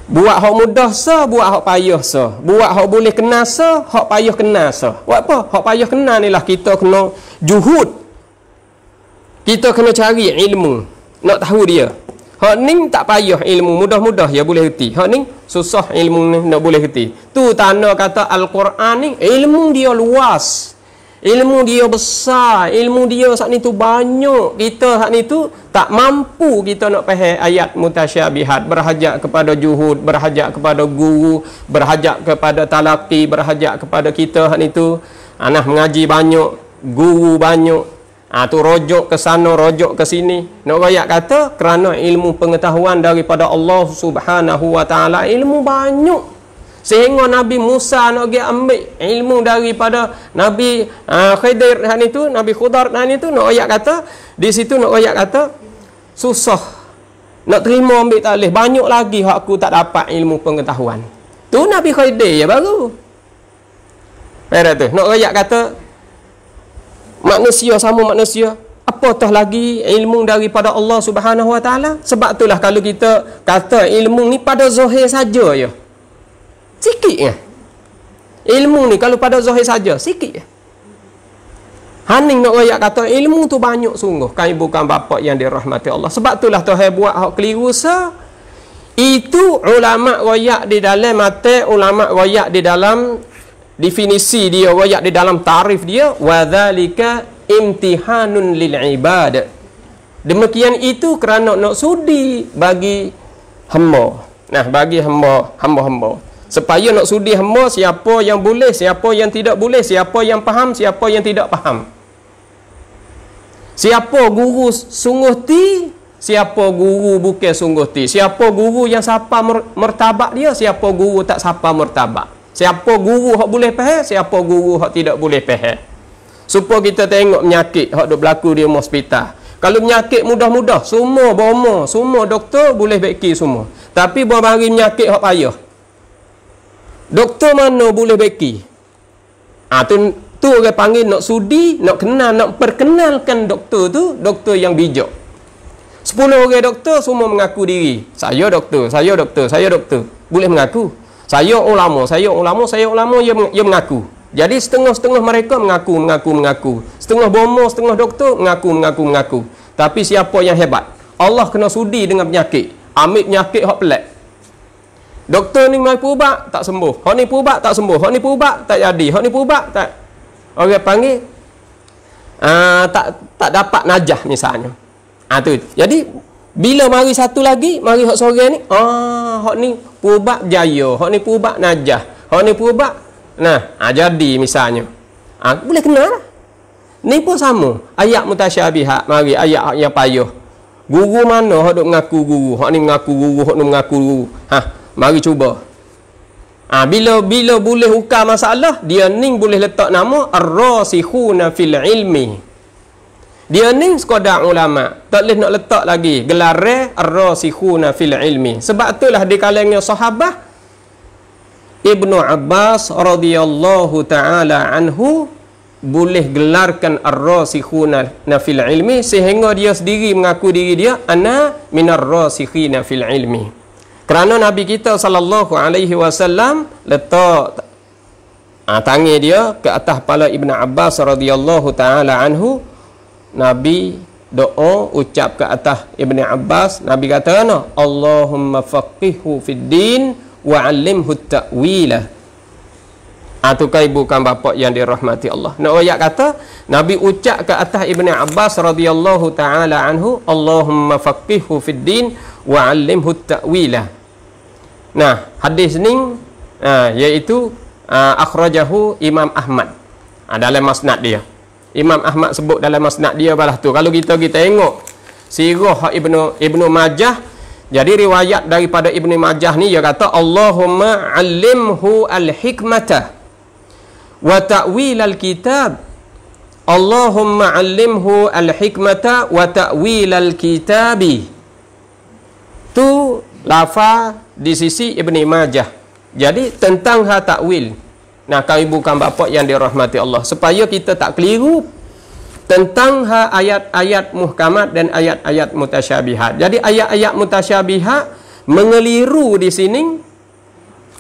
buat hak mudah so buat hak payah so buat hak boleh kenal so hak payah kenal so buat apa hak payah kenal lah kita kena juhud kita kena cari ilmu nak tahu dia Hak ni tak payah ilmu mudah-mudah ya boleh reti. Hak ni susah ilmu ni nak boleh reti. Tu tanda kata Al-Quran ni ilmu dia luas. Ilmu dia besar, ilmu dia saat ni tu banyak. Kita saat ni tu tak mampu kita nak faham ayat mutasyabihat, berhajat kepada juhud, berhajat kepada guru, berhajat kepada talaqi, berhajat kepada kita saat ni tu. Anak mengaji banyak, guru banyak, Ha, tu rojok ke sana, rojok ke sini. Nak rakyat kata, kerana ilmu pengetahuan daripada Allah subhanahu wa ta'ala, ilmu banyak. Sehingga Nabi Musa nak pergi ambil ilmu daripada Nabi uh, Khidir dan itu, Nabi Khudar dan itu, nak rakyat kata, di situ nak rakyat kata, susah. Nak terima ambil talih, banyak lagi aku tak dapat ilmu pengetahuan. Tu Nabi Khidir ya baru. Baiklah tu, nak rakyat kata, manusia sama manusia toh lagi ilmu daripada Allah Subhanahu Wa Taala sebab itulah kalau kita kata ilmu ni pada zahir saja ya sikit ya ilmu ni kalau pada zahir saja sikit ya Haning nak royak kata ilmu tu banyak sungguh kan ibu kan bapa yang dirahmati Allah sebab itulah Tuhan buat hak keliru se itu ulama royak di dalam mate ulama royak di dalam definisi dia wayak di dalam tarif dia wadzalika imtihanun lil ibad demikian itu kerana nak sudi bagi hamba nah bagi hamba hamba-hamba supaya nak sudi hamba siapa yang boleh siapa yang tidak boleh siapa yang faham siapa yang tidak faham siapa guru sungguh ti siapa guru bukan sungguh ti siapa guru yang sapa mertabak dia siapa guru tak sapa mertabak Siapa guru hak boleh faham, siapa guru hak tidak boleh faham. Supaya kita tengok penyakit hak dok berlaku di hospital. Kalau penyakit mudah-mudah, semua bomo, semua doktor boleh beki semua. Tapi buah hari penyakit hak payah. Doktor mana boleh beki? Ah ha, tu tu orang panggil nak sudi, nak kenal, nak perkenalkan doktor tu, doktor yang bijak. 10 orang doktor semua mengaku diri. Saya doktor, saya doktor, saya doktor. Boleh mengaku saya ulama saya ulama saya ulama dia, dia mengaku jadi setengah-setengah mereka mengaku mengaku mengaku setengah bomo setengah doktor mengaku mengaku mengaku tapi siapa yang hebat Allah kena sudi dengan penyakit ambil penyakit hak pelak doktor ni mai pubak tak sembuh hak ni pubak tak sembuh hak ni pubak tak jadi hak ni pubak tak orang panggil uh, tak tak dapat najah misalnya ah ha, tu jadi bila mari satu lagi, mari hok sore ni, ah, hok ni pubak jaya, hok ni pubak najah, hok ni pubak nah, ah, jadi misalnya. Ah, boleh kenal lah. Ni pun sama. Ayat mutasyabihat, mari ayat yang payah. Guru mana hok dok mengaku guru, hok ni mengaku guru, hok ni mengaku guru. Ha, mari cuba. Ah, bila bila boleh hukam masalah, dia ni boleh letak nama ar-rasikhuna fil ilmi. Dia ni sekadar ulama. Tak boleh nak letak lagi gelar ar-rasikhuna fil ilmi. Sebab itulah di kalangan sahabat Ibnu Abbas radhiyallahu taala anhu boleh gelarkan ar-rasikhuna nafil ilmi sehingga dia sendiri mengaku diri dia ana minar rasikhina fil ilmi kerana nabi kita sallallahu alaihi wasallam letak ah, dia ke atas kepala ibnu abbas radhiyallahu taala anhu Nabi doa ucap ke atas Ibni Abbas Nabi kata no Allahumma faqihhu fid din wa 'allimhu ta'wila Atukai ah, bukan bapak yang dirahmati Allah. Nak ayat kata Nabi ucap ke atas Ibni Abbas radhiyallahu taala anhu Allahumma faqihhu fid din wa 'allimhu ta'wila. Nah, hadis ni ha, iaitu ha, akhrajahu Imam Ahmad ha, dalam masnad dia. Imam Ahmad sebut dalam masnad dia balah tu. Kalau kita kita tengok sirah Ibnu Ibnu Majah jadi riwayat daripada Ibnu Majah ni dia kata Allahumma 'allimhu al-hikmata wa ta'wil al-kitab Allahumma 'allimhu al-hikmata wa ta'wil al-kitabi tu lafa di sisi Ibnu Majah jadi tentang ha ta'wil Nah, kaum ibu, kaum bapa yang dirahmati Allah. Supaya kita tak keliru tentang ha, ayat-ayat muhkamat dan ayat-ayat mutasyabihat. Jadi, ayat-ayat mutasyabihat mengeliru di sini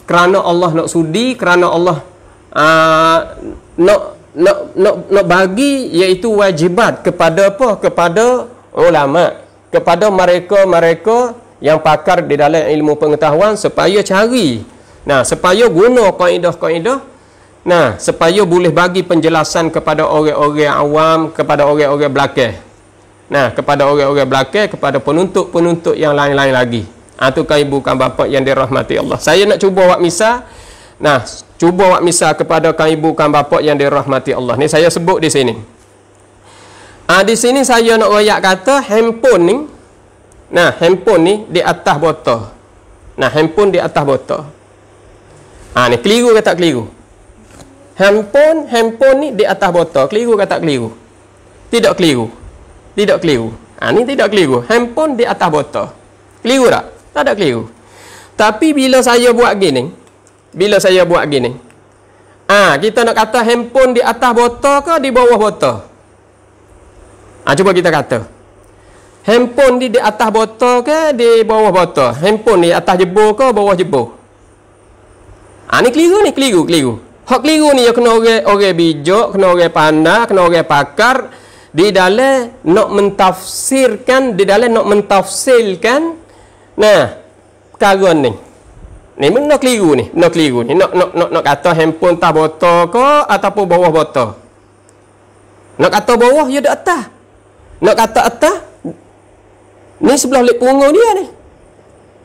kerana Allah nak sudi, kerana Allah uh, nak nak nak nak bagi iaitu wajibat kepada apa kepada ulama kepada mereka-mereka yang pakar di dalam ilmu pengetahuan supaya cari nah supaya guna kaedah-kaedah ka Nah, supaya boleh bagi penjelasan kepada orang-orang awam, kepada orang-orang belakang. Nah, kepada orang-orang belakang, kepada penuntut-penuntut yang lain-lain lagi. atau ha, tu kan ibu kan bapa yang dirahmati Allah. Saya nak cuba buat misal. Nah, cuba buat misal kepada kan ibu kan bapa yang dirahmati Allah. Ni saya sebut di sini. Ah di sini saya nak royak kata handphone ni Nah, handphone ni di atas botol. Nah, handphone di atas botol. Ah ni keliru ke tak keliru? handphone handphone ni di atas botol keliru kata keliru tidak keliru tidak keliru ha, ni tidak keliru handphone di atas botol keliru tak? tak ada keliru tapi bila saya buat gini bila saya buat gini ah ha, kita nak kata handphone di atas botol ke di bawah botol ha, cuba kita kata handphone ni di atas botol ke di bawah botol handphone ni atas jebol ke bawah jebol? ha, ni keliru ni keliru keliru Hak keliru ni ya kena orang bijak, kena orang pandai, kena orang pakar di dalam nak mentafsirkan, di dalam nak mentafsirkan. Nah, perkara ni. Ni mun nak keliru ni, nak keliru ni. Nak nak nak kata handphone tak botol ke ataupun bawah botol. Nak kata bawah ya dak atas. Nak kata atas ni sebelah lipungu punggung dia ya, ni.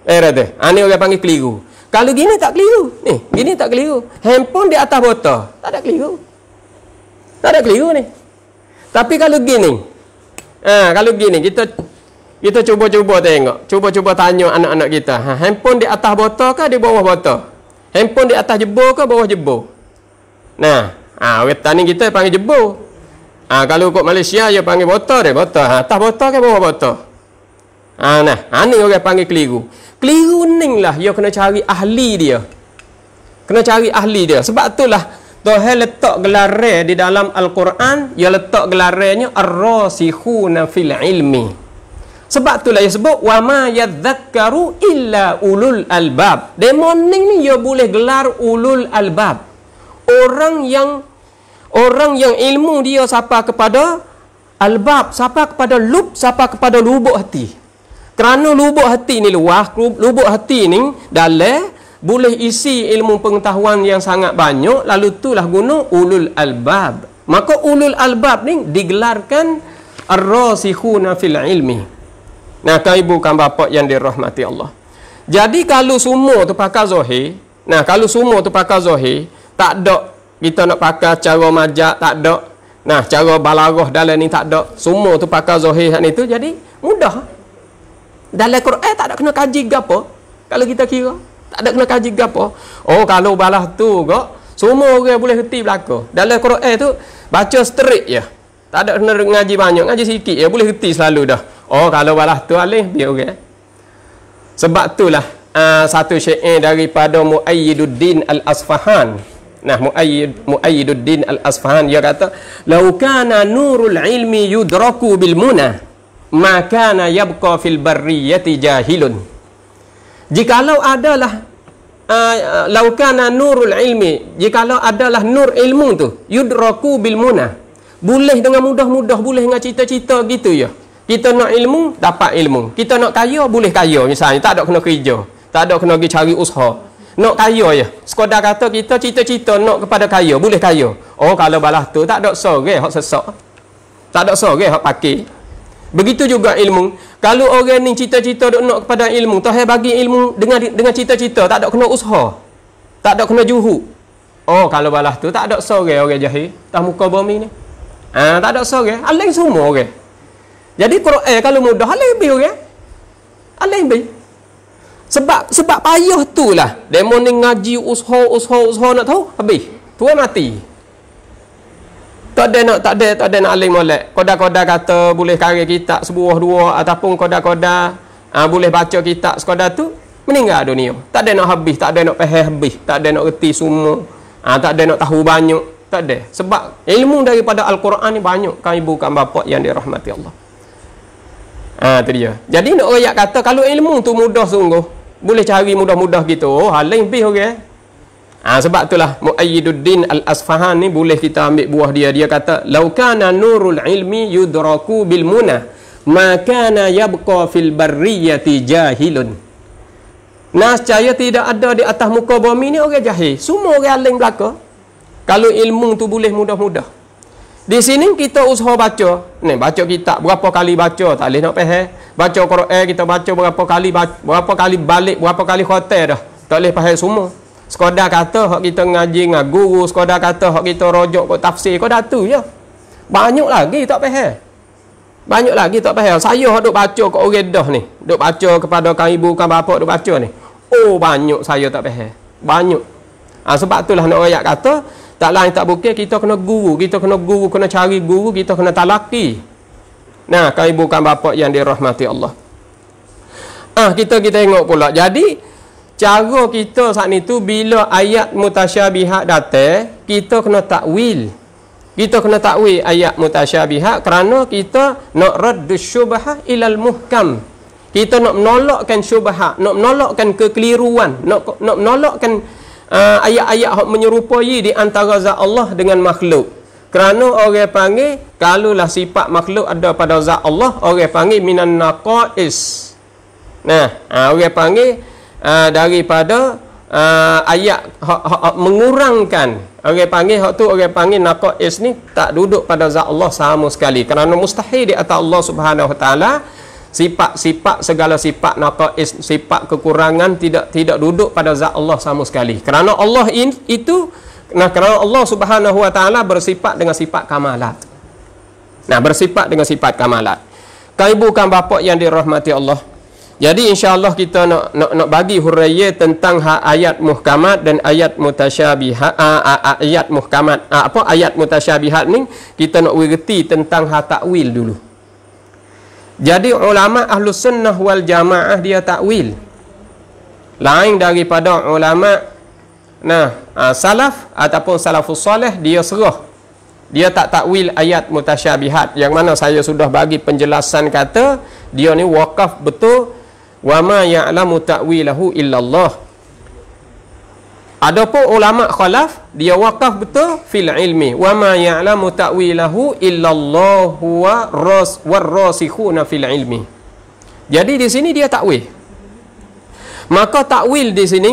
Eh, rata. Ani ah, orang panggil keliru. Kalau gini tak keliru. Ni, gini tak keliru. Handphone di atas botol. Tak ada keliru. Tak ada keliru ni. Tapi kalau gini. Ha, kalau gini kita kita cuba-cuba tengok. Cuba-cuba tanya anak-anak kita. Ha, handphone di atas botol ke di bawah botol? Handphone di atas jebol ke bawah jebol? Nah, ha, orang tani kita panggil jebol. Ha, kalau kat Malaysia, dia panggil botol dia. Botol. Ha, atas botol ke bawah botol? Ha nah, ha ni orang panggil keliru. Keliru lah, dia kena cari ahli dia. Kena cari ahli dia. Sebab itulah Tuhan letak gelaran di dalam al-Quran, dia letak gelarannya ar-rasikhuna fil ilmi. Sebab itulah dia sebut wama yadhakkaru illa ulul albab. The morning ni dia boleh gelar ulul albab. Orang yang orang yang ilmu dia sapa kepada albab, sampai kepada lub, sampai kepada lubuk hati kerana lubuk hati ni luah lubuk hati ni dalam boleh isi ilmu pengetahuan yang sangat banyak lalu itulah guna ulul albab maka ulul albab ni digelarkan ar-rasikhuna fil ilmi nah kau ibu kan bapak yang dirahmati Allah jadi kalau semua tu pakai zahir nah kalau semua tu pakai zahir tak ada kita nak pakai cara majak tak ada nah cara balaghah dalam ni tak ada semua tu pakai zahir ni tu jadi mudah dalam Quran tak ada kena kaji gapo kalau kita kira. Tak ada kena kaji gapo. Oh kalau balah tu kok semua orang boleh reti belaka. Dalam Quran tu baca straight je. Tak ada kena ngaji banyak, ngaji sikit je boleh reti selalu dah. Oh kalau balah tu alih dia orang. Okay. Sebab itulah uh, satu syair daripada Muayyiduddin Al-Asfahan. Nah Muayyid Muayyiduddin Al-Asfahan dia kata, "Lau kana nurul ilmi yudraku bil munah" Maka makana yabqa fil barriyati jahilun jikalau adalah uh, ah, ah, laukana nurul ilmi jikalau adalah nur ilmu tu yudraku bil munah boleh dengan mudah-mudah boleh dengan cita-cita gitu ya kita nak ilmu dapat ilmu kita nak kaya boleh kaya misalnya tak ada kena kerja tak ada kena pergi cari usaha nak kaya ya sekadar kata kita cita-cita nak kepada kaya boleh kaya oh kalau balah tu tak ada sore hok sesak tak ada sore hok pakai Begitu juga ilmu. Kalau orang ni cita-cita duk nak kepada ilmu, Tuhan bagi ilmu dengan dengan cita-cita, tak ada kena usaha. Tak ada kena juhu. Oh, kalau balah tu tak ada sore orang jahil, tak muka bumi ni. Ah, ha, tak ada sore, alai semua orang. Okay. Jadi Quran eh, kalau mudah alai be orang. Okay? Alai be. Sebab sebab payah tu lah. Demo ni ngaji usaha usaha usaha nak tahu habis. Tuan mati. Tak ada nak, tak ada, tak ada nak alim molek. Koda-koda kata boleh karir kitab sebuah dua ataupun koda-koda ha, ah, boleh baca kitab sekodah tu meninggal dunia. Tak ada nak habis, tak ada nak pahal habis. Tak ada nak reti semua. Ha, tak ada nak tahu banyak. Tak ada. Sebab ilmu daripada Al-Quran ni banyak kan ibu kan bapa yang dirahmati Allah. Ha, tu dia. Jadi nak rakyat kata kalau ilmu tu mudah sungguh boleh cari mudah-mudah gitu. Oh, lain lebih orang. Okay? Ha, sebab itulah Muayyiduddin Al-Asfahan ni boleh kita ambil buah dia. Dia kata, Laukana nurul ilmi yudraku bilmunah, makana yabqa fil barriyati jahilun. Nas cahaya tidak ada di atas muka bumi ni orang jahil. Semua orang aling belaka. Kalau ilmu tu boleh mudah-mudah. Di sini kita usaha baca. Ni baca kitab berapa kali baca tak boleh nak pahal. Baca Quran kita baca berapa kali baca, berapa kali balik berapa kali khotel dah. Tak boleh pahal semua. Sekadar kata hak kita ngaji dengan guru, sekadar kata hak kita rojok kat tafsir, kau datu je. Ya? Banyak lagi tak faham. Banyak lagi tak faham. Saya hak duk baca kat orang dah ni, duk baca kepada kang ibu, kang bapa duk baca ni. Oh banyak saya tak faham. Banyak. Ha, sebab itulah nak ayat kata tak lain tak bukan kita kena guru, kita kena guru, kena cari guru, kita kena talaki. Nah, kang ibu, kang bapa yang dirahmati Allah. Ah ha, kita kita tengok pula. Jadi cara kita saat ni tu bila ayat mutasyabihat datang kita kena takwil kita kena takwil ayat mutasyabihat kerana kita nak raddus syubhah ilal muhkam kita nak menolakkan syubhah nak menolakkan kekeliruan nak nak menolakkan uh, ayat-ayat uh, yang menyerupai di antara zat Allah dengan makhluk kerana orang panggil kalau lah sifat makhluk ada pada zat Allah orang panggil minan naqais nah ha, orang panggil Ah, daripada uh, ayat ha, ha, ha, mengurangkan orang panggil hak tu orang panggil naqais ni tak duduk pada zat Allah sama sekali kerana mustahil di atas Allah Subhanahu taala sifat-sifat segala sifat naqais sifat kekurangan tidak tidak duduk pada zat Allah sama sekali kerana Allah in, itu nah kerana Allah Subhanahu wa taala bersifat dengan sifat kamalat nah bersifat dengan sifat kamalat kau ibu kan bapak yang dirahmati Allah jadi insya-Allah kita nak nak, nak bagi huraya tentang ha ayat muhkamat dan ayat mutasyabihat ha, ha, ha, ayat muhkamat a, apa ayat mutasyabihat ni kita nak ngerti tentang ha takwil dulu. Jadi ulama Ahlus Sunnah wal Jamaah dia takwil. Lain daripada ulama nah a, salaf ataupun salafus soleh dia serah dia tak takwil ayat mutasyabihat yang mana saya sudah bagi penjelasan kata dia ni wakaf betul wa ma ya'lamu ta'wilahu illallah Adapun ulama khalaf dia wakaf betul fil ilmi wa ma ya'lamu ta'wilahu illallah wa ras war rasikhuna fil ilmi Jadi di sini dia takwil Maka takwil di sini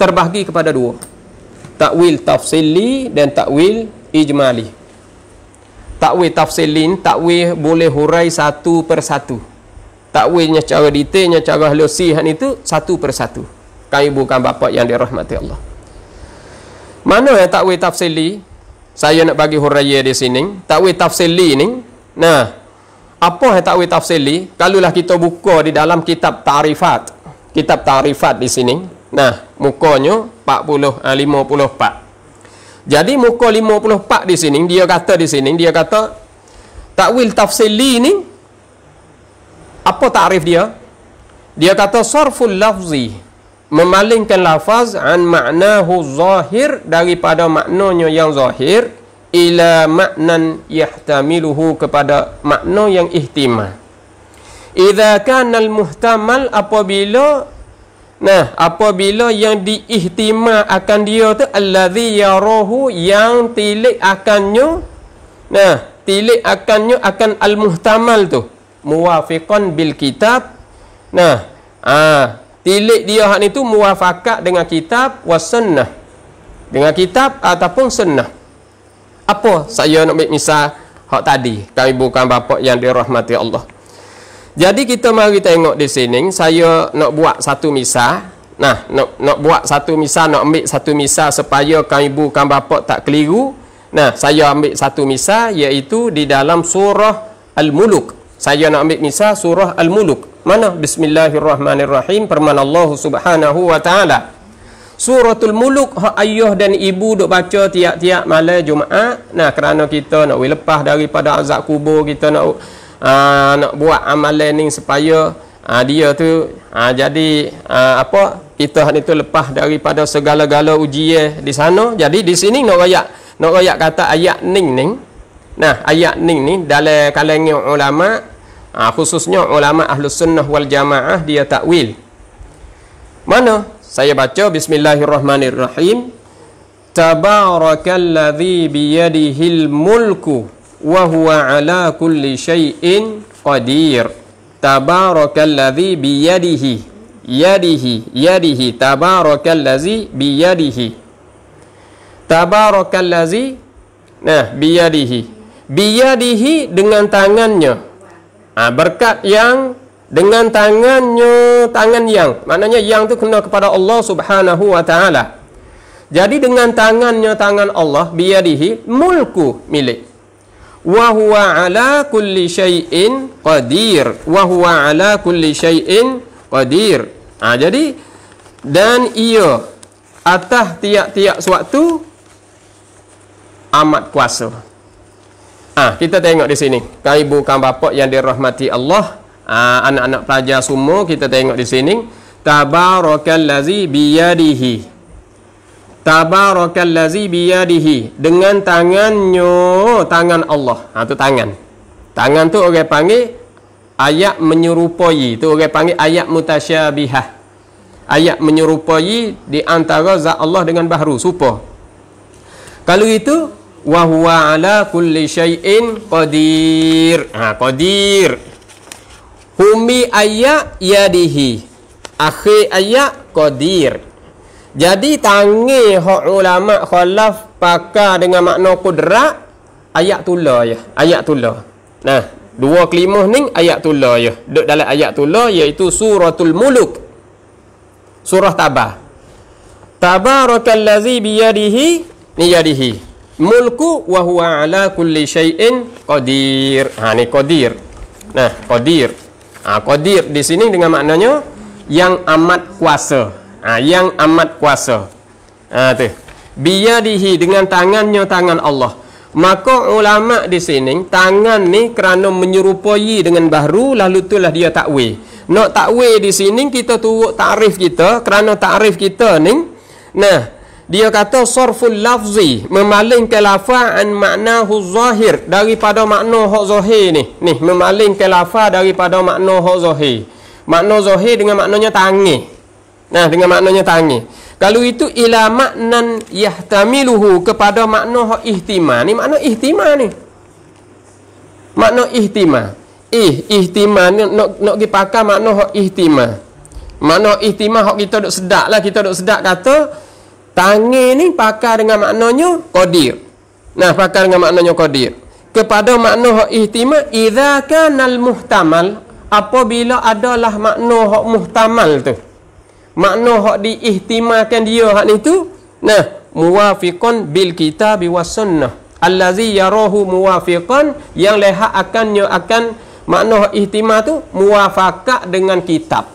terbahagi kepada dua takwil tafsili dan takwil ijmali Takwil tafsilin, takwil boleh hurai satu persatu takwilnya cara detailnya cara halusihan itu satu persatu kan ibu kan bapa yang dirahmati Allah mana yang takwil tafsili saya nak bagi huraya di sini takwil tafsili ni nah apa yang takwil tafsili kalulah kita buka di dalam kitab tarifat kitab tarifat di sini nah mukanya 40 54 ah, jadi muka 54 di sini dia kata di sini dia kata takwil tafsili ni apa takrif dia? Dia kata sarful lafzi memalingkan lafaz an ma'nahu zahir daripada maknanya yang zahir ila maknan yahtamiluhu kepada makna yang ihtimal. Idza kana al-muhtamal apabila nah apabila yang diihtimal akan dia tu allazi yarahu yang tilik akannya nah tilik akannya akan al-muhtamal tu muwafiqan bil kitab nah ah tilik dia hak ni tu muwafaqat dengan kitab was sunnah dengan kitab ataupun sunnah apa saya nak ambil misal hak tadi kami bukan bapak yang dirahmati Allah jadi kita mari tengok di sini saya nak buat satu misal nah nak nak buat satu misal nak ambil satu misal supaya kami bukan bapak tak keliru nah saya ambil satu misal iaitu di dalam surah al-muluk saya nak ambil misal surah Al-Muluk. Mana? Bismillahirrahmanirrahim. Permana Allah subhanahu wa ta'ala. Suratul Muluk. Ayuh dan ibu duk baca tiap-tiap malam Jumaat. Nah, kerana kita nak lepas daripada azab kubur. Kita nak aa, ah, nak buat amalan ni supaya aa, ah, dia tu aa, ah, jadi aa, apa? Kita ni tu lepas daripada segala-gala ujian di sana. Jadi di sini nak rakyat. Nak rakyat kata ayat ning ning. Nah, ayat ni ni dalam kalangan ulama, ah, khususnya ulama Ahlus Sunnah wal Jamaah dia takwil. Mana? Saya baca bismillahirrahmanirrahim. Tabarakalladzi biyadihil mulku wa huwa ala kulli syai'in qadir. Tabarakalladzi biyadihi yadihi yadihi tabarakalladzi biyadihi tabarakalladzi nah biyadihi biyadihi dengan tangannya ha, berkat yang dengan tangannya tangan yang maknanya yang tu kena kepada Allah subhanahu wa ta'ala jadi dengan tangannya tangan Allah biyadihi mulku milik wa huwa ala kulli syai'in qadir wa huwa ala kulli syai'in qadir ha, jadi dan ia atas tiap-tiap suatu amat kuasa Ah ha, kita tengok di sini. Kak ibu kan bapak yang dirahmati Allah, ah, anak-anak ha, pelajar semua kita tengok di sini. Tabarakallazi biyadihi. Tabarakallazi biyadihi dengan tangannya, oh, tangan Allah. Ah ha, tu tangan. Tangan tu orang panggil ayat menyerupai. Tu orang panggil ayat mutasyabihah. Ayat menyerupai di antara zat Allah dengan bahru, serupa. Kalau itu wa huwa ala kulli syai'in qadir. Ha qadir. Humi ayat yadihi. Akhir ayat qadir. Jadi tangi hak ulama khalaf pakar dengan makna kudrat ayat tula ya. Ayat tula. Nah, dua kelima ni ayat tula ya. Duk dalam ayat tula iaitu suratul muluk. Surah Tabah. Tabarakallazi biyadihi ni yadihi mulku wa huwa ala kulli syai'in qadir. Ha ni qadir. Nah, qadir. Ha qadir di sini dengan maknanya yang amat kuasa. Ha yang amat kuasa. Ha tu. Biyadihi dengan tangannya tangan Allah. Maka ulama di sini tangan ni kerana menyerupai dengan bahru lalu itulah dia takwil. Nak takwil di sini kita tu takrif kita kerana takrif kita ni nah dia kata sarful lafzi memalingkan lafa an maknahu zahir daripada makna hak zahir ni ni memalingkan lafa daripada makna hak zahir makna zahir dengan maknanya tangi nah dengan maknanya tangi kalau itu ila maknan yahtamiluhu kepada makna hak ihtima ni makna ihtima ni makna ihtima eh ihtima ni nak nak pakai makna hak ihtima makna ihtima hak kita duk sedaklah kita duk sedak kata Tangir ni pakar dengan maknanya kodir. Nah pakar dengan maknanya kodir Kepada makna hak ihtimal Iza kanal muhtamal Apabila adalah makna hak muhtamal tu Makna hak diihtimalkan dia hak ni tu Nah Muwafiqan bil kitab wa sunnah Allazi yarohu muwafiqan Yang leha akannya akan Makna hak ihtimal tu Muwafakat dengan kitab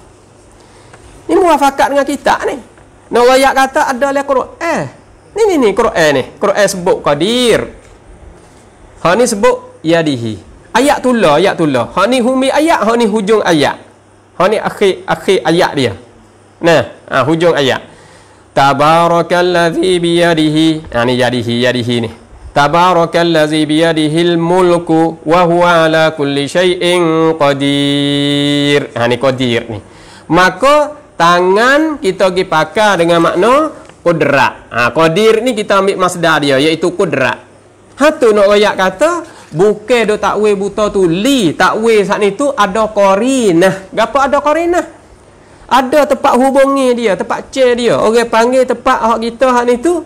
Ini muwafakat dengan kitab ni Nawayak kata adalah Quran. Eh, ni ni ni Quran ni. Quran sebut qadir. Ha ni sebut yadihi. Ayat tula, ayat tula. Ha ni humi ayat, ha ni hujung ayat. Ha ni akhir akhir ayat dia. Nah, ha, hujung ayat. Tabarakallazi bi yadihi. Ha ni yadihi, yadihi ni. Tabarakallazi bi yadihil mulku wa huwa ala kulli shayin qadir. Ha ni qadir ni. Maka tangan kita pergi pakai dengan makna kudrak. Ha, kodir ni kita ambil masdar dia iaitu kudrak. Hatu tu nak royak kata buke do takwe buta tu li takwe saat ni tu ada korinah. Gapo ada korinah? Ada tempat hubungi dia, tempat ce dia. Orang panggil tempat hak kita saat ni tu.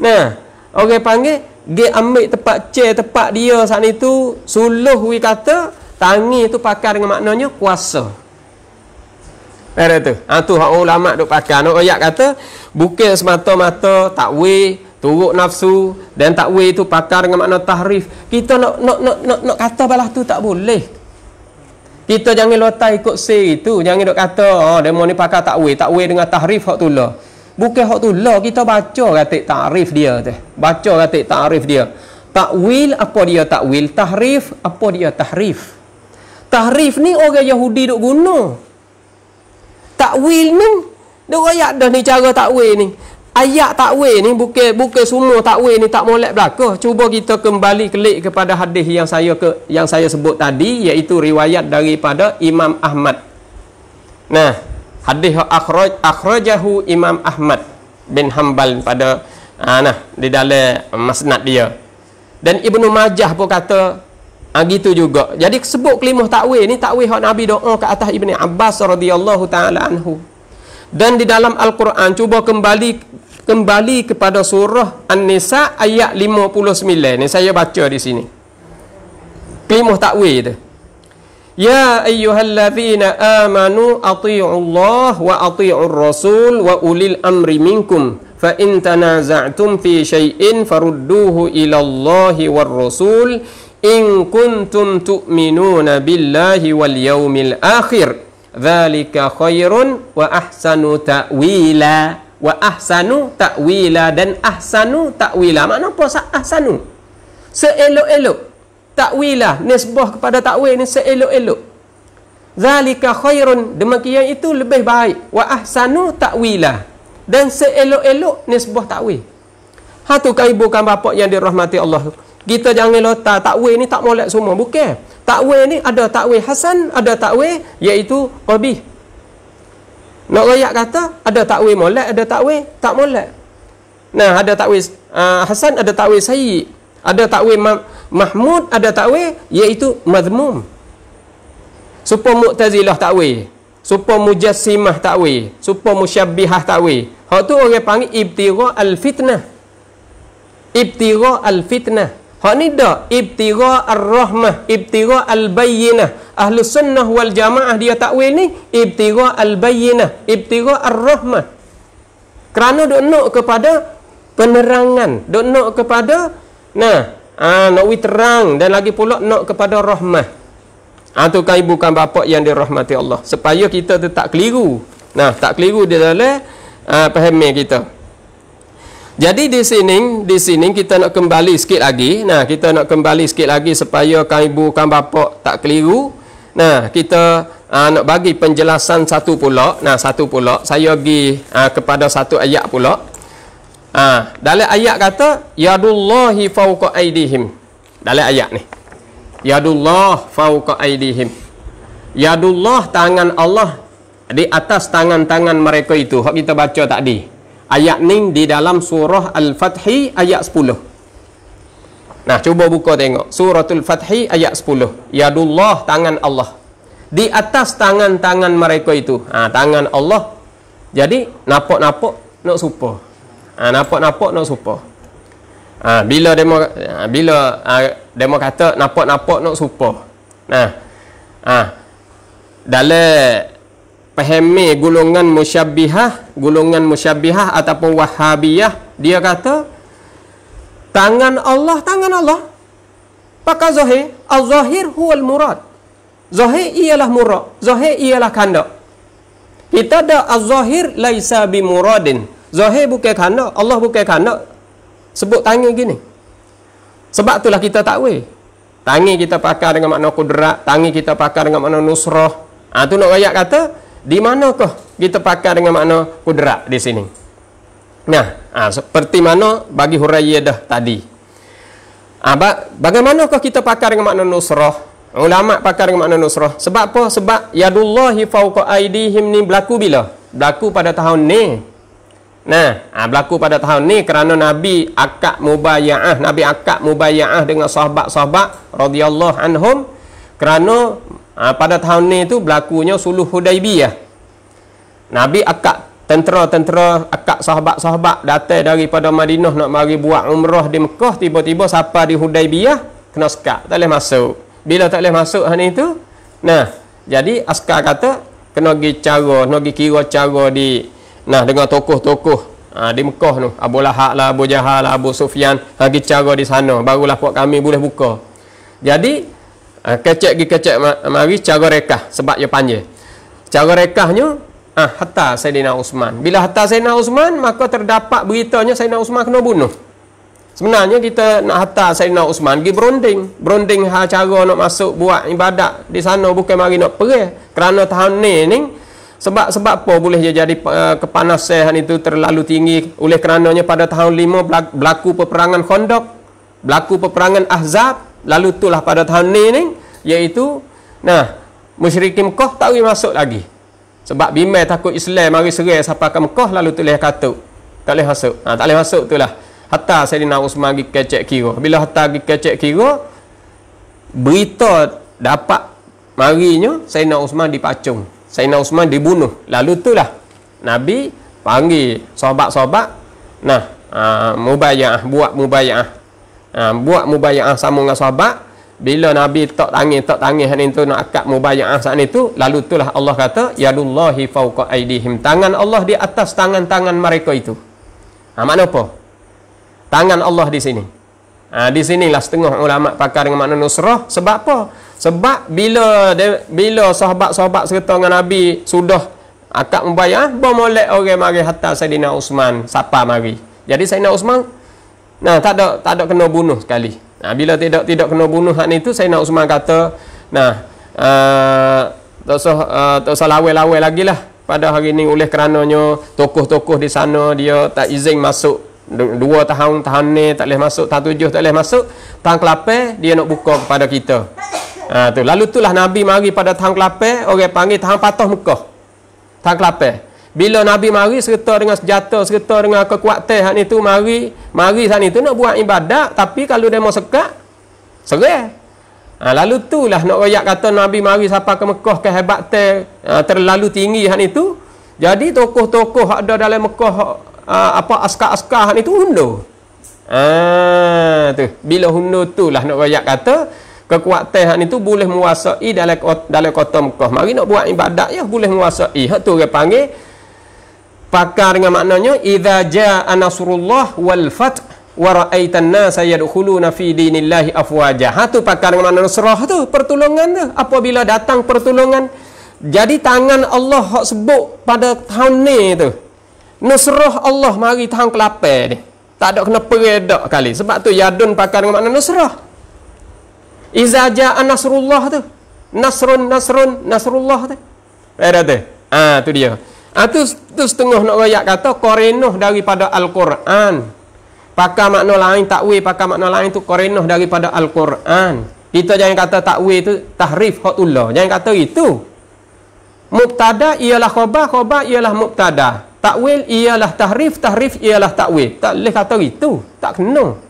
Nah, orang panggil ge ambil tempat ce tempat dia saat ni tu suluh wi kata tangi tu pakar dengan maknanya kuasa. Ada tu. Ha tu hak ulama duk pakai. anak ayat kata bukan semata-mata takwil turuk nafsu dan takwil itu pakar dengan makna tahrif. Kita nak nak nak nak, nak kata balah tu tak boleh. Kita jangan lotai ikut seri itu, Jangan duk kata oh demo ni pakar takwil, takwil dengan tahrif hak tulah. Bukan hak tulah kita baca kata takrif dia tu. Baca kata takrif dia. Takwil apa dia takwil, tahrif apa dia tahrif. Tahrif ni orang Yahudi duk guna takwil ni dia royak dah ni cara takwil ni ayat takwil ni bukan bukan semua takwil ni tak molek belaka cuba kita kembali klik kepada hadis yang saya ke yang saya sebut tadi iaitu riwayat daripada Imam Ahmad nah hadis akhraj akhrajahu Imam Ahmad bin Hambal pada ah, nah di dalam masnad dia dan Ibnu Majah pun kata Ha, gitu juga. Jadi sebut kelima takwil ni takwil hak Nabi doa ke atas Ibni Abbas radhiyallahu taala anhu. Dan di dalam Al-Quran cuba kembali kembali kepada surah An-Nisa ayat 59 ni saya baca di sini. Kelima takwil tu. Ya ayyuhallazina amanu atiiullah wa atiiur rasul wa ulil amri minkum fa in tanaza'tum fi syai'in farudduhu ila Allahi war rasul in kuntum tu'minuna billahi wal yaumil akhir dhalika khairun wa ahsanu ta'wila wa ahsanu ta'wila dan ahsanu ta'wila makna apa sah ahsanu seelok-elok ta'wila nisbah kepada ta'wil ni seelok-elok zalika khairun demikian itu lebih baik wa ahsanu ta'wila dan seelok-elok nisbah ta'wil hatu kaibukan bapak yang dirahmati Allah kita jangan letak takwil ni tak molek semua bukan takwil ni ada takwil hasan ada takwil iaitu qabih nak rakyat kata ada takwil molek ada takwil tak molek nah ada takwil uh, hasan ada takwil sayyid ada takwil ma mahmud ada takwil iaitu madhmum supaya mu'tazilah takwil supaya mujassimah takwil supaya musyabihah takwil hak tu orang panggil ibtira al fitnah ibtira al fitnah Hak ni dah ibtira al rahmah ibtira al-bayyinah. Ahlu sunnah wal jamaah dia takwil ni, ibtira al-bayyinah, ibtira al rahmah Kerana duk nak kepada penerangan, duk nak kepada, nah, ah, nak terang dan lagi pula nak kepada rahmah. Ah, tu kan ibu kan bapak yang dirahmati Allah. Supaya kita tu tak keliru. Nah, tak keliru dia dalam ah, ha, pahamnya kita. Kita. Jadi di sini di sini kita nak kembali sikit lagi. Nah, kita nak kembali sikit lagi supaya kan ibu kan bapak tak keliru. Nah, kita aa, ah, nak bagi penjelasan satu pula. Nah, satu pula saya pergi aa, ah, kepada satu ayat pula. Ah, dalam ayat kata yadullahi fauqa aidihim. Dalam ayat ni. Yadullah fawqa aidihim. Yadullah tangan Allah di atas tangan-tangan mereka itu. Hak kita baca tadi ayat ni di dalam surah Al-Fathi ayat 10. Nah, cuba buka tengok. Surah al Fathi ayat 10. Yadullah, tangan Allah. Di atas tangan-tangan mereka itu. Ha, tangan Allah. Jadi, napok-napok nak supa. Ha, napok-napok nak supa. Ha, bila demo ha, bila ha, demo kata napok-napok nak supa. Nah. Ha. Dalam pahami gulungan musyabihah gulungan musyabihah ataupun wahhabiyah dia kata tangan Allah tangan Allah pakai zahir al-zahir huwal murad zahir ialah murad zahir ialah kandak kita ada al-zahir laisa bimuradin zahir bukan kandak Allah bukan kandak sebut tangan gini sebab itulah kita takwe tangan kita pakai dengan makna kudrak tangan kita pakai dengan makna nusrah ha, nak rakyat kata di manakah kita pakai dengan makna kudrat di sini? Nah, ha, seperti mana bagi huraiyah dah tadi. Ha, bagaimanakah kita pakai dengan makna nusrah? Ulama pakai dengan makna nusrah. Sebab apa? Sebab yadullahi fauqa aidihim ni berlaku bila? Berlaku pada tahun ni. Nah, ha, berlaku pada tahun ni kerana Nabi akak mubayyah, Nabi akak mubayyah dengan sahabat-sahabat radhiyallahu anhum kerana Ha, pada tahun ni tu berlakunya suluh Hudaibiyah. Nabi akak tentera-tentera akak sahabat-sahabat datang daripada Madinah nak mari buat umrah di Mekah tiba-tiba sampai di Hudaibiyah kena sekat tak boleh masuk. Bila tak boleh masuk hari itu Nah, jadi askar kata kena pergi cara, kena pergi kira cara di nah dengan tokoh-tokoh ha, di Mekah tu. Abu Lahab lah, Abu Jahal lah, Abu Sufyan, pergi ha, cara di sana barulah buat kami boleh buka. Jadi Ah kecek gi kecek mari cara rekah sebab dia panjang. Cara rekahnya ah ha, hatta Saidina Uthman. Bila hatta Saidina Uthman maka terdapat beritanya Saidina Uthman kena bunuh. Sebenarnya kita nak hatta Saidina Uthman gi berunding. Berunding ha cara nak masuk buat ibadat di sana bukan mari nak perang kerana tahun ni ni sebab sebab apa boleh jadi uh, kepanasan itu terlalu tinggi oleh kerananya pada tahun 5 berlaku peperangan Khandaq, berlaku peperangan Ahzab, lalu itulah pada tahun ni ni iaitu nah musyrikin Mekah tak boleh masuk lagi sebab bimai takut Islam mari serai siapa akan Mekah lalu tulis kata tak boleh masuk ha, tak boleh masuk itulah hatta Sayyidina Usman pergi kecek kira bila hatta pergi kecek kira berita dapat marinya Sayyidina Usman dipacung Sayyidina Usman dibunuh lalu itulah Nabi panggil sahabat-sahabat nah uh, ah, mubayah buat mubayah ha, buat mubayaah sama dengan sahabat bila nabi tak tangih tak tangih hari itu nak akad mubayaah saat itu lalu itulah Allah kata ya yadullahi fawqa aidihim tangan Allah di atas tangan-tangan mereka itu ha makna apa tangan Allah di sini ha, di sinilah setengah ulama pakar dengan makna nusrah sebab apa sebab bila de, bila sahabat-sahabat serta dengan nabi sudah akad mubayaah bermolek orang mari hatta Saidina Uthman siapa mari jadi Saidina Uthman Nah, tak ada tak ada kena bunuh sekali. Nah, bila tidak tidak kena bunuh hak ni tu saya nak Usman kata, nah, a uh, eh, tak usah uh, tak usah lawai-lawai lagilah pada hari ini oleh kerananya tokoh-tokoh di sana dia tak izin masuk dua tahun tahun ni tak boleh masuk tahun tujuh tak boleh masuk tahun kelapa dia nak buka kepada kita ha, tu. lalu itulah Nabi mari pada tahun kelapa orang panggil tahun patah Mekah tahun kelapa bila Nabi mari serta dengan senjata, serta dengan kekuatan hak ni tu mari, mari sat tu nak buat ibadat tapi kalau demo sekat serai. Ha, lalu tu lah nak royak kata Nabi mari sampai ke Mekah ke hebat teh ha, terlalu tinggi hak ni tu. Jadi tokoh-tokoh hak ada dalam Mekah ha, apa askar-askar hak ni tu hundo. Ha, tu bila hundo tu lah nak royak kata kekuatan hak ni tu boleh menguasai dalam dalam kota Mekah. Mari nak buat ibadat ya boleh menguasai. Hak tu orang panggil pakar dengan maknanya idza jaa nasrullah wal fath wa ra'aitan nasa yadkhuluna fi dinillahi afwaja ha tu pakar dengan makna nasrah tu pertolongan tu apabila datang pertolongan jadi tangan Allah hak sebut pada tahun ni tu nasrah Allah mari tahun kelapa ni tak ada kena peredak kali sebab tu yadun pakar dengan makna nasrah idza jaa nasrullah tu nasrun nasrun nasrullah tu ada eh, tu ah ha, tu dia itu ah, ha, setengah nak rakyat kata korenoh daripada Al-Quran. Pakar makna lain takwil, pakar makna lain tu korenoh daripada Al-Quran. Kita jangan kata takwil tu tahrif hatullah. Jangan kata itu. Mubtada ialah khobah, khobah ialah mubtada. Takwil ialah tahrif, tahrif ialah takwil. Tak boleh kata itu. Tak kena.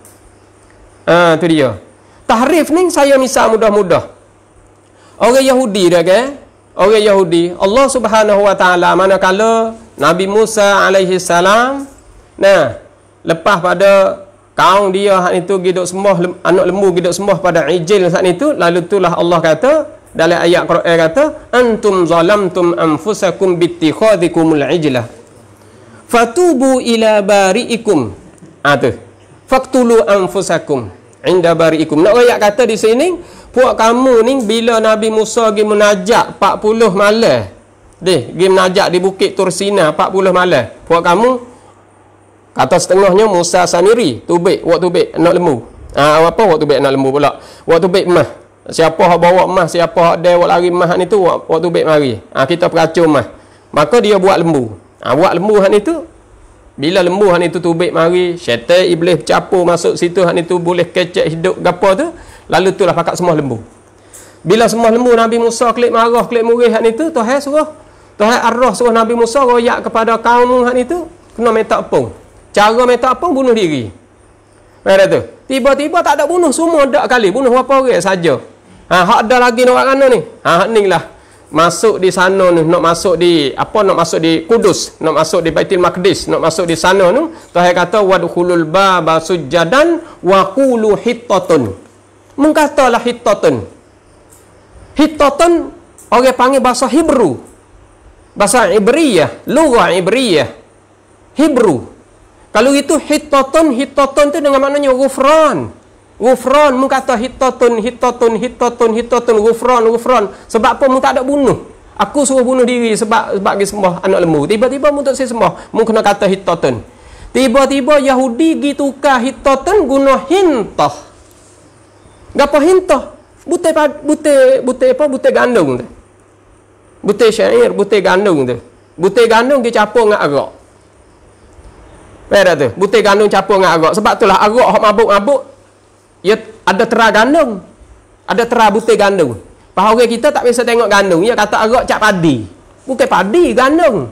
Ah tu dia. Tahrif ni saya misal mudah-mudah. Orang Yahudi dia kan? orang Yahudi Allah Subhanahu wa taala manakala Nabi Musa alaihi salam nah lepas pada kaum dia hak itu giduk sembah anak lembu giduk sembah pada ijil saat itu lalu itulah Allah kata dalam ayat Quran kata antum zalamtum anfusakum bittikhadzikumul ijla fatubu ila bariikum ah tu faqtulu anfusakum inda bariikum nak ayat kata di sini Puak kamu ni bila Nabi Musa pergi menajak 40 malam. Deh, pergi menajak di Bukit Tursina 40 malam. Puak kamu kata setengahnya Musa Samiri, tubik, waktu tubik nak lembu. Ah ha, apa waktu tubik nak lembu pula. Waktu tubik mah. Siapa hak bawa mah, siapa hak dai wak lari mah ni tu waktu tubik mari. Ah ha, kita peracun mah. Maka dia buat lembu. Ah ha, buat lembu hak ni tu bila lembu hak ni tu tubik mari, syaitan iblis capur masuk situ hak ni tu boleh kecek hidup gapo tu. Lalu tu lah pakat semua lembu. Bila semua lembu Nabi Musa klik marah, kelik murih hak itu, Tuhan suruh. Tuhan arah suruh Nabi Musa royak kepada kaum hak itu, kena minta pung. Cara minta pung bunuh diri. Mana tu? Tiba-tiba tak ada bunuh semua dak kali, bunuh berapa orang saja. Ha hak ada lagi nak kena ni. Ha hak lah masuk di sana ni nak masuk di apa nak masuk di Kudus nak masuk di Baitul Maqdis nak masuk di sana ni Tuhan kata wadkhulul ba basujadan wa qulu hittatun mengatalah hitotun hitotun orang panggil bahasa Hebrew bahasa Ibriyah lughah Ibriyah Hebrew kalau itu hitotun hitotun itu dengan maknanya gufron gufron mengatakan hitotun hitotun hitotun hitotun gufron gufron sebab apa tak ada bunuh aku suruh bunuh diri sebab sebab dia semua anak lembu tiba-tiba untuk saya semua mung kena kata hitotun tiba-tiba Yahudi gitu kah hitotun guna hintah Gapo hinto? Bute bute bute apa? Bute gandung tu. Bute syair, bute gandung tu. Bute gandung dicapung ngak agak. Pera tu, bute gandung capung ngak agak. Sebab itulah agak hok mabuk-mabuk. Ya ada tera gandung. Ada tera bute gandung. Pak orang kita tak biasa tengok gandung, ya kata agak cap padi. Bukan padi, gandung.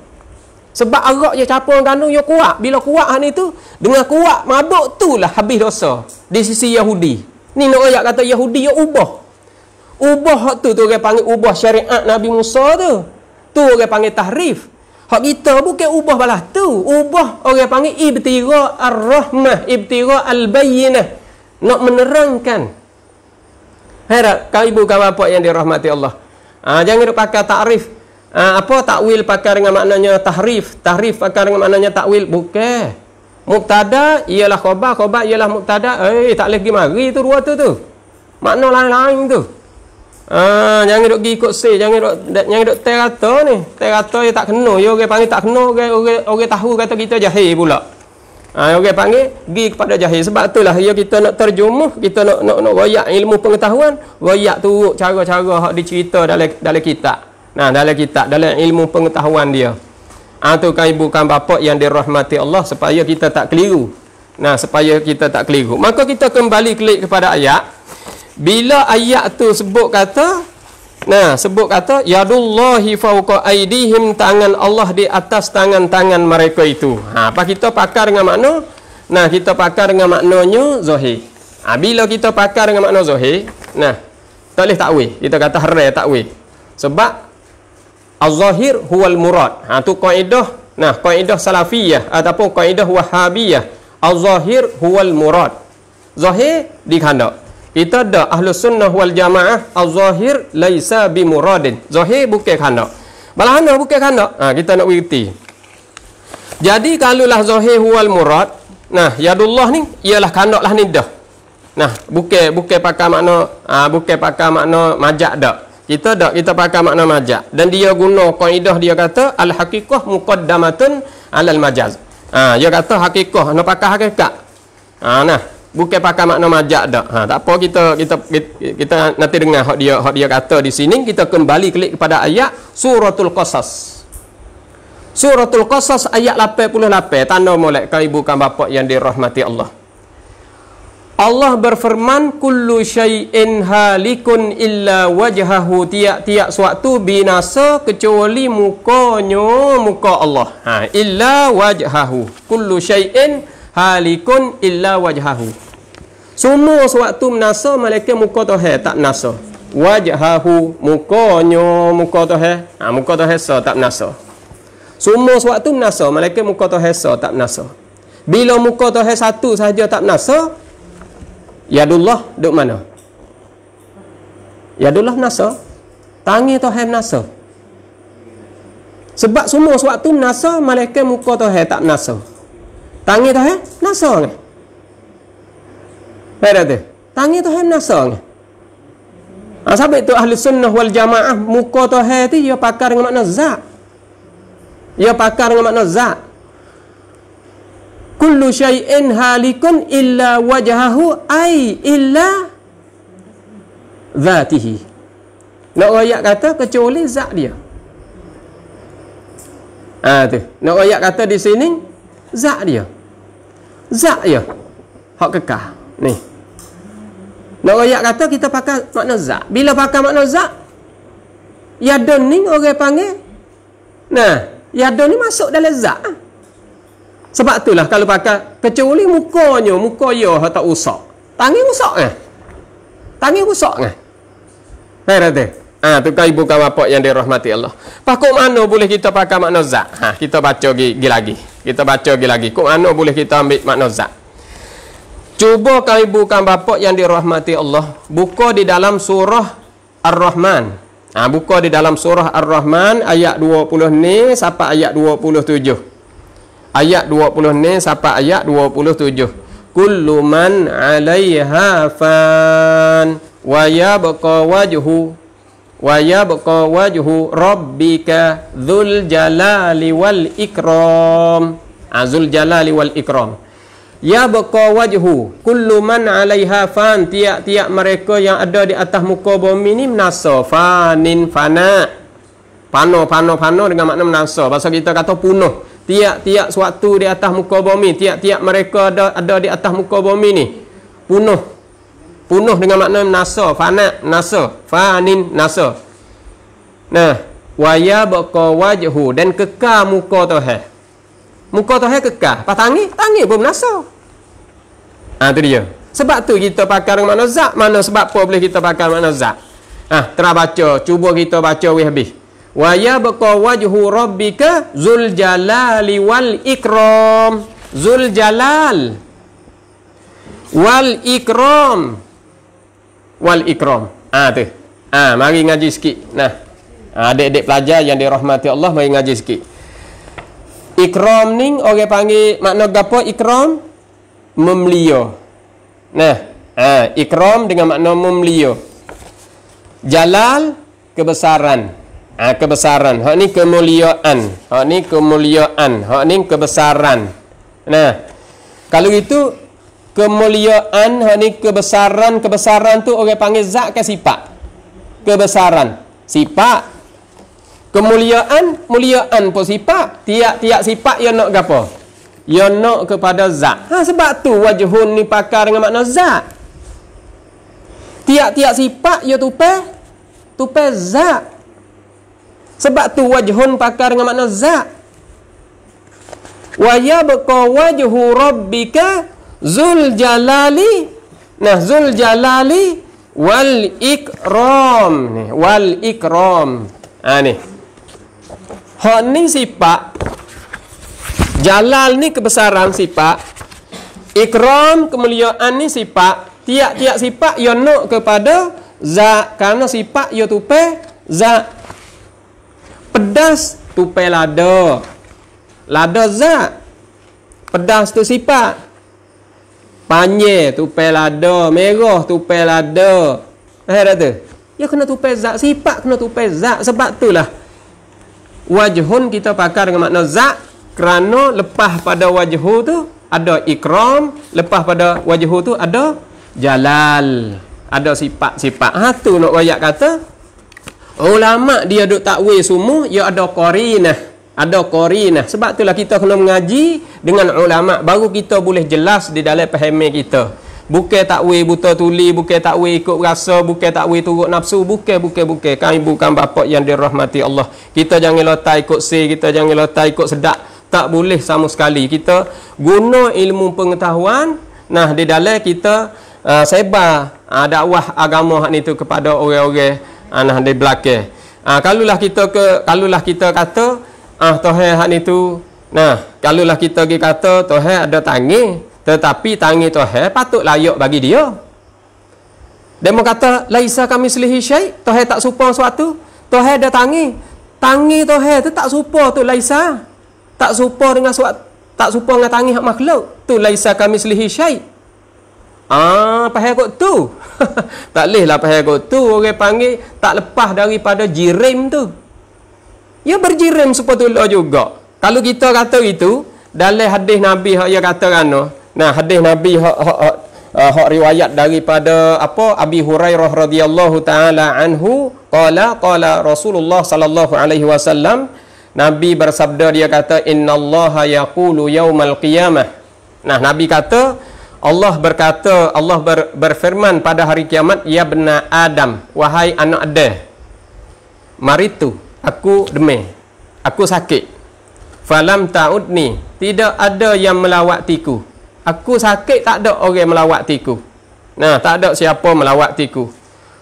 Sebab agak je ya capung gandung yo ya kuat. Bila kuat han itu, dengan kuat mabuk tulah habis dosa di sisi Yahudi. Ni nak ayat kata Yahudi yang ubah. Ubah hak tu tu orang panggil ubah syariat Nabi Musa tu. Tu orang panggil tahrif. Hak kita bukan ubah balah tu. Ubah orang panggil ibtira ar-rahmah, ibtira al-bayyinah. Nak menerangkan. Hera, kau ibu kau apa yang dirahmati Allah. ha, jangan duk pakai takrif. Ha, ah, apa takwil pakai dengan maknanya tahrif, tahrif pakai dengan maknanya takwil bukan. Muqtada ialah khobar, khobar ialah muqtada. Eh, tak boleh pergi mari tu dua tu tu. Makna lain-lain tu. Ah, jangan duk pergi ikut se, jangan duk jangan duk terata ni. Terata dia tak kena, dia orang panggil tak kena, orang orang, orang tahu kata kita jahil pula. Ah, ha, orang panggil pergi kepada jahil sebab itulah dia kita nak terjemuh, kita nak nak nak royak ilmu pengetahuan, royak turuk cara-cara hak dicerita dalam dalam kitab. Nah, dalam kitab, dalam ilmu pengetahuan dia. Atukan ah, ibu kan bapak yang dirahmati Allah supaya kita tak keliru. Nah, supaya kita tak keliru. Maka kita kembali klik kepada ayat. Bila ayat tu sebut kata Nah, sebut kata ya yadullahi fawqa aidihim tangan Allah di atas tangan-tangan mereka itu. Ha, apa kita pakar dengan makna? Nah, kita pakar dengan maknanya zahir. Ha, bila kita pakar dengan makna zahir, nah, tak boleh takwil. Kita kata hara takwil. Sebab Al-Zahir huwal murad. Ha tu kaedah. Nah, kaedah Salafiyah ataupun kaedah Wahhabiyah. Al-Zahir huwal murad. Zahir dikehendak. Kita ada ahlu Sunnah wal Jamaah Al-Zahir laisa bi muradin. Zahir bukan kehendak. Balahana bukan kehendak. Ha kita nak ngerti. Jadi kalau lah zahir huwal murad, nah ya allah ni ialah kehendaklah ni dah. Nah, bukan bukan pakai makna ah ha, bukan pakai makna majak dah. Kita dak kita pakai makna majaz dan dia guna kaidah dia kata al haqiqah muqaddamatun alal majaz. Ha, dia kata hakikah nak pakai hakikat. Ha nah, bukan pakai makna majaz dak. Ha, tak apa kita kita kita, kita nanti dengar hak dia hak dia kata di sini kita kembali klik kepada ayat suratul qasas. Suratul qasas ayat 88 tanda molek ke ibu kan bapak yang dirahmati Allah. Allah berfirman kullu syai'in halikun illa wajhahu tiak-tiak suatu binasa kecuali mukanya muka Allah. Ha illa wajhahu. Kullu syai'in halikun illa wajhahu. Semua suatu binasa malaikat muka Tuhan tak binasa. Wajhahu mukanya muka Tuhan. Ha muka Tuhan so, tak binasa. Semua suatu binasa malaikat muka Tuhan so, tak binasa. Bila muka Tuhan satu sahaja tak binasa, Yadullah duk mana? Yadullah nasa. Tangi Tuhan nasa. Sebab semua sewaktu nasa, malaikat muka Tuhan tak nasa. Tangi Tuhan nasa. Pada tu. Tangi Tuhan nasa. Ha, sebab itu ahli sunnah wal jamaah muka Tuhan tu, dia pakar dengan makna zat. Dia pakar dengan makna zat kullu syai'in halikun illa wajahahu ay, illa zatihi nak ayat kata kecuali zat dia ha tu nak ayat kata di sini zat dia zat dia hak kekal ni nak ayat kata kita pakai makna zat bila pakai makna zat ya ni orang panggil nah ya ni masuk dalam zat ha? Sebab itulah kalau pakai kecuali mukanya, muka ya tak usak. Tangan usak eh. Tangan usak eh. Hairat eh. Ah tu kan ibu bapak yang dirahmati Allah. Pakok mana boleh kita pakai makna zak? Ha kita baca lagi lagi. Kita baca lagi lagi. Kok mana boleh kita ambil makna zak? Cuba kan buka bapak yang dirahmati Allah buka di dalam surah Ar-Rahman. Ah ha, buka di dalam surah Ar-Rahman ayat 20 ni sampai ayat 27 ayat 20 ni sampai ayat 27 kullu man 'alayha fan wa yabqa wajhu wa yabqa wajhu rabbika dzul jalali wal ikram azul ah, jalali wal ikram yabqa wajhu kullu man 'alayha fan tiap-tiap mereka yang ada di atas muka bumi ni menasa fanin fana pano pano pano dengan makna menasa bahasa kita kata punah tiap-tiap suatu di atas muka bumi tiap-tiap mereka ada, ada di atas muka bumi ni punuh punuh dengan makna nasa fana nasa fanin nasa nah waya baqa wajhu dan kekal muka tuhan muka tuhan kekal pas tangi tangi pun nasa ah tu dia sebab tu kita pakai dengan makna zat mana sebab apa boleh kita pakai makna zak. ah ha, terbaca cuba kita baca weh habis wa yabqa wajhu rabbika zul jalali wal ikram zul jalal wal ikram wal ikram ah ha, tu ah ha, mari ngaji sikit nah ah, adik-adik pelajar yang dirahmati Allah mari ngaji sikit ikram ni orang panggil makna gapo ikram memlio nah ah ha, ikram dengan makna memlio jalal kebesaran ha, kebesaran hak ni kemuliaan hak ni kemuliaan hak ni kebesaran nah kalau itu kemuliaan hak ni kebesaran kebesaran tu orang panggil Zak ke sifat kebesaran sifat kemuliaan muliaan pun sifat tiap-tiap sifat yang nak gapo yang nak kepada zat ha sebab tu wajhun ni pakar dengan makna zat tiap-tiap sifat yang tupai tupai zat sebab tu wajhun pakar dengan makna zat. Wa yabqa wajhu rabbika zul jalali. Nah, zul jalali wal ikram. Ni, wal ikram. Ha ni. Hak ni sifat Jalal ni kebesaran sifat Ikram kemuliaan ni sifat Tiap-tiap sifat yang nak kepada Zat Kerana sifat yang tupai Zat pedas tupai lada lada zat pedas tu sifat panjir tupai lada merah tupai lada eh ada tu ya kena tupai zat sifat kena tupai zat sebab tu lah wajhun kita pakar dengan makna zat kerana lepas pada wajhu tu ada ikram lepas pada wajhu tu ada jalal ada sifat-sifat ha tu nak rakyat kata Ulama oh, dia duk takwil semua ya ada qarinah, ada qarinah. Sebab itulah kita kena mengaji dengan ulama baru kita boleh jelas di dalam pemahaman kita. Bukan takwil buta tuli, bukan takwil ikut rasa, bukan takwil turut nafsu, bukan bukan bukan. Kami bukan bapak yang dirahmati Allah. Kita jangan letak ikut si, kita jangan letak ikut sedak. Tak boleh sama sekali. Kita guna ilmu pengetahuan nah di dalam kita uh, sebar uh, dakwah agama ni tu kepada orang-orang anak ah, di belakang. Ah kalulah kita ke kalulah kita kata ah ha, Tuhan hak ni tu. Nah, kalulah kita gi kata Tuhan ada tangi, tetapi tangi Tuhan patut layak bagi dia. Demo kata laisa kami selihi syai, Tuhan tak serupa suatu, Tuhan ada tangi. Tangi Tuhan tu tak serupa tu laisa. Tak serupa dengan suatu tak serupa dengan tangi hak makhluk. Tu laisa kami selihi syai. Ah, pahaya kot tu. tak leh lah pahaya kot tu. Orang panggil tak lepas daripada jirim tu. Ya berjirim sepatutnya juga. Kalau kita kata itu, dalam hadis Nabi yang ia kata kan, nah hadis Nabi yang ah, riwayat daripada apa Abi Hurairah radhiyallahu taala anhu qala qala Rasulullah sallallahu alaihi wasallam Nabi bersabda dia kata innallaha yaqulu yaumal qiyamah. Nah Nabi kata Allah berkata Allah ber, berfirman pada hari kiamat ya benna adam wahai anak adam mari tu aku demi aku sakit falam ni tidak ada yang melawatiku aku sakit tak ada orang melawatiku nah tak ada siapa melawatiku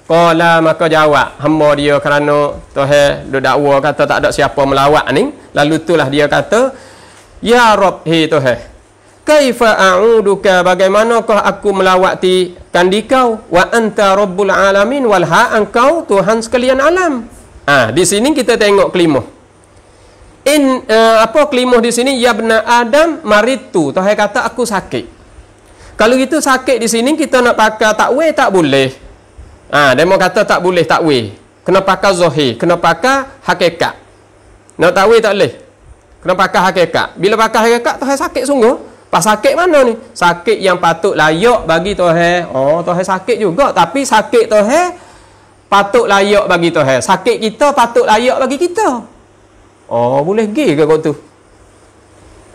Kala maka jawab hamba dia kerana tuhan dakwa kata tak ada siapa melawat ni lalu tu lah dia kata ya rabb hi tuhan kaifa a'uduka bagaimanakah aku melawati tandi kau wa anta rabbul alamin wal ha engkau tuhan sekalian alam ah di sini kita tengok kelima in uh, apa kelima di sini Ya yabna adam maritu tuhan kata aku sakit kalau itu sakit di sini kita nak pakai takwil tak boleh ah ha, demo kata tak boleh takwil kena pakai zahir kena pakai hakikat nak takwil tak boleh kena pakai hakikat bila pakai hakikat tuhan sakit sungguh Pas sakit mana ni? Sakit yang patut layak bagi Tuhan. Oh, Tuhan sakit juga tapi sakit Tuhan patut layak bagi Tuhan. Sakit kita patut layak bagi kita. Oh, boleh gi ke kau tu?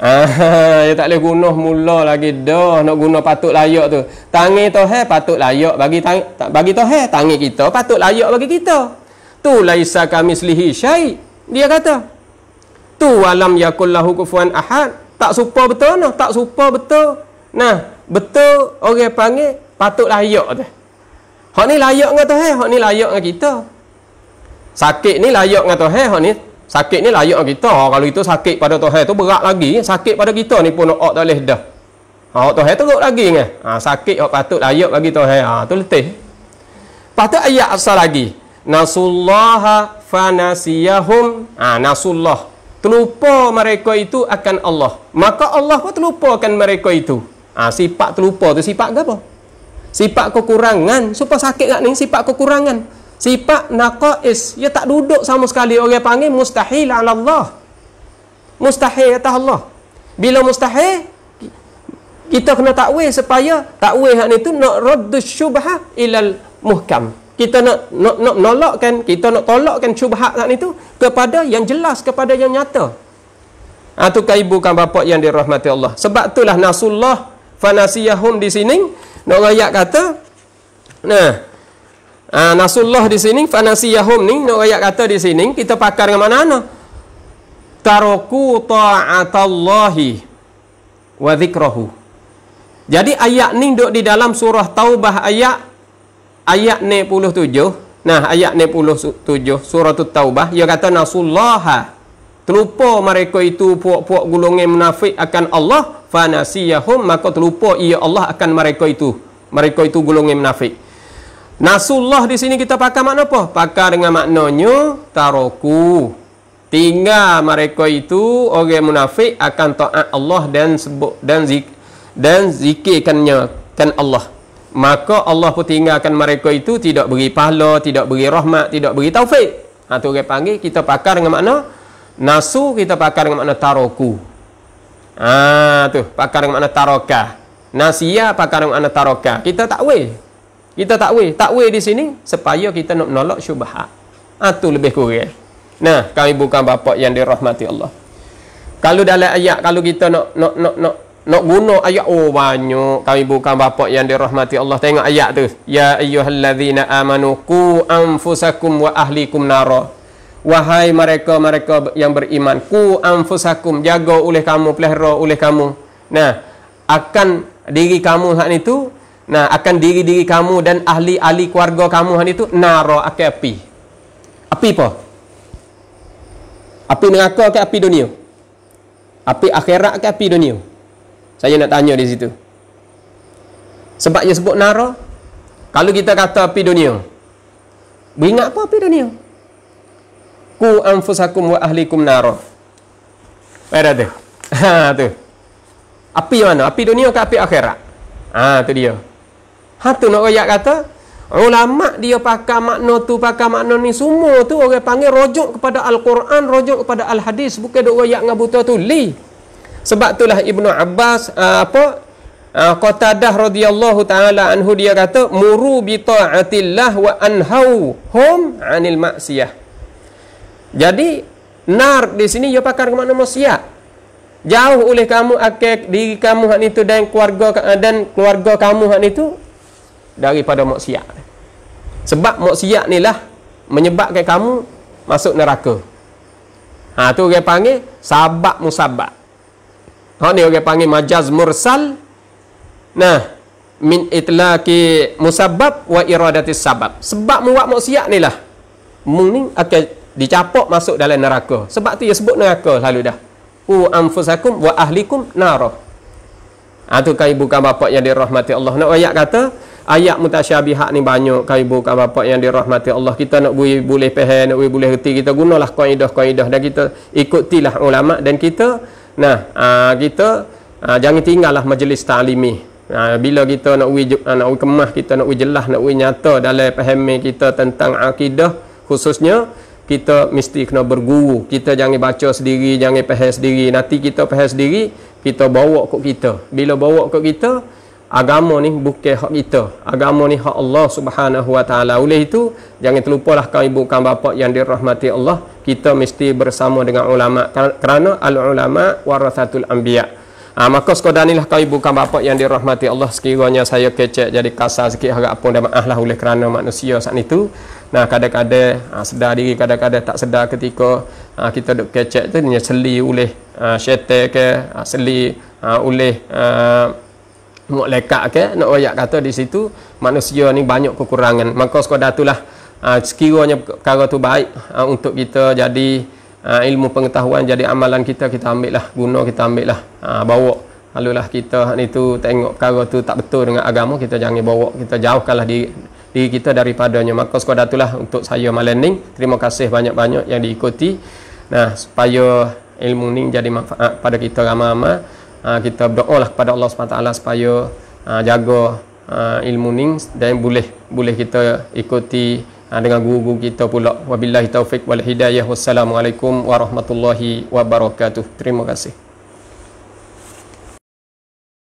Ah, ya tak boleh guna mula lagi dah nak guna patut layak tu. Tangi Tuhan patut layak bagi tang bagi Tuhan, tangi kita patut layak bagi kita. Tu laisa kami selihi syai. Dia kata. Tu alam yakul lahu kufuan ahad tak serupa betul noh tak serupa betul nah betul orang panggil patut layak tu hok ni layak dengan tuhan hok ni layak dengan kita sakit ni layak dengan tuhan hok ni sakit ni layak dengan kita ha, kalau itu sakit pada tuhan tu berat lagi sakit pada kita ni pun ok tak boleh dah ha, hok tuhan teruk lagi ngah ha, sakit hok patut layak bagi tuhan ha tu letih patut ayat asal lagi nasullaha fanasiyahum ah ha, nasullah terlupa mereka itu akan Allah maka Allah pun terlupakan mereka itu ha, sifat terlupa tu sifat apa? sifat kekurangan supaya sakit kat ni sifat kekurangan sifat naqais Ya tak duduk sama sekali orang panggil mustahil ala Allah mustahil atas Allah bila mustahil kita kena takwil supaya takwil hak ni tu nak raddus syubha ilal muhkam kita nak nak nak menolakkan kita nak tolakkan syubhat tak ni tu kepada yang jelas kepada yang nyata ah tu kan ibu kan bapak yang dirahmati Allah sebab itulah nasullah fanasiyahum di sini nak ayat kata nah ah ha, nasullah di sini fanasiyahum ni nak ayat kata di sini kita pakar dengan mana mana taraku ta'atallahi wa dhikrahu jadi ayat ni duk di dalam surah taubah ayat ayat 97 nah ayat 97 surah taubah dia kata nasullah terlupa mereka itu puak-puak gulungan munafik akan Allah fanasiyahum maka terlupa ia Allah akan mereka itu mereka itu gulungan munafik nasullah di sini kita pakai makna apa pakai dengan maknanya taroku tinggal mereka itu orang munafik akan taat Allah dan sebut dan zik dan zikirkannya kan Allah maka Allah pun tinggalkan mereka itu tidak beri pahala, tidak beri rahmat, tidak beri taufik. Ha tu orang panggil kita pakar dengan makna nasu kita pakar dengan makna taroku. Ha tu, pakar dengan makna taroka. Nasia pakar dengan makna taroka. Kita takwil. Kita takwil. Takwil di sini supaya kita nak menolak syubhat. Ha tu lebih kurang. Nah, kami bukan bapak yang dirahmati Allah. Kalau dalam ayat kalau kita nak nak nak nak nak guna ayat oh banyak kami bukan bapak yang dirahmati Allah tengok ayat tu ya ayyuhallazina amanu qu anfusakum wa ahlikum nara wahai mereka-mereka yang beriman qu anfusakum jaga oleh kamu pelihara oleh kamu nah akan diri kamu saat itu nah akan diri-diri kamu dan ahli-ahli keluarga kamu saat itu nara akan api api apa api neraka ke api dunia api akhirat ke api dunia saya nak tanya di situ. Sebab dia sebut nara, kalau kita kata api dunia, beringat apa api dunia? Ku anfusakum wa ahlikum nara. Mana tu? Ha, tu. Api mana? Api dunia ke api akhirat? Ha, tu dia. Ha, tu nak rakyat kata, ulama dia pakai makna tu, pakai makna ni semua tu orang panggil rojok kepada Al-Quran, rojok kepada Al-Hadis. Bukan dia rakyat dengan buta tu. Lih sebab itulah Ibnu Abbas uh, apa uh, Qatadah radhiyallahu taala anhu dia kata muru bi taatillah wa anhau hum anil maksiyah jadi nar di sini dia pakar ke mana maksiat jauh oleh kamu akik di kamu hak itu dan keluarga ah, dan keluarga kamu hak itu daripada maksiat sebab maksiat ni lah menyebabkan kamu masuk neraka ha, tu dia panggil sabab musabab Ha ni orang panggil majaz mursal. Nah, min itlaqi musabab wa iradati sabab. Sebab muak maksiat ni lah. Mung ni akan dicapok masuk dalam neraka. Sebab tu dia sebut neraka lalu dah. U anfusakum wa ahlikum narah. Ha, tu kai bukan bapak yang dirahmati Allah. Nak ayat kata, ayat mutasyabihat ni banyak kai bukan bapak yang dirahmati Allah. Kita nak bui, boleh faham, nak bui, boleh reti, kita gunalah kaidah-kaidah dan kita ikutilah ulama dan kita Nah, aa, ah, kita aa, ah, jangan tinggallah majlis ta'limi. Ah, bila kita nak ui, aa, nak ui kemah, kita nak ui jelah, nak ui nyata dalam pahami kita tentang akidah khususnya, kita mesti kena berguru. Kita jangan baca sendiri, jangan faham sendiri. Nanti kita faham sendiri, kita bawa ke kita. Bila bawa ke kita, agama ni bukan hak kita agama ni hak Allah subhanahu wa ta'ala oleh itu jangan terlupalah kau ibu kau bapa yang dirahmati Allah kita mesti bersama dengan ulama kerana al-ulama warathatul anbiya ha, maka sekodanilah kau ibu kau bapa yang dirahmati Allah sekiranya saya kecek jadi kasar sikit harap pun dan maaflah oleh kerana manusia saat itu nah kadang-kadang ha, sedar diri kadang-kadang tak sedar ketika ha, kita duk kecek tu dia seli oleh ha, syaitan ke ha, seli ha, oleh ha, Mok lekat ke nak oyak kata di situ manusia ni banyak kekurangan. Maka sekadar itulah uh, sekiranya perkara tu baik uh, untuk kita jadi uh, ilmu pengetahuan jadi amalan kita kita ambil lah guna kita ambil lah uh, bawa alulah kita ni tu tengok perkara tu tak betul dengan agama kita jangan bawa kita jauhkanlah diri di kita daripadanya maka sekadar itulah untuk saya malening terima kasih banyak-banyak yang diikuti nah supaya ilmu ni jadi manfaat pada kita ramai-ramai Ah, kita berdoalah kepada Allah SWT supaya ah, jaga ah, ilmu ni dan boleh boleh kita ikuti dengan guru-guru kita pula wabillahi taufik wal hidayah wassalamualaikum warahmatullahi wabarakatuh terima kasih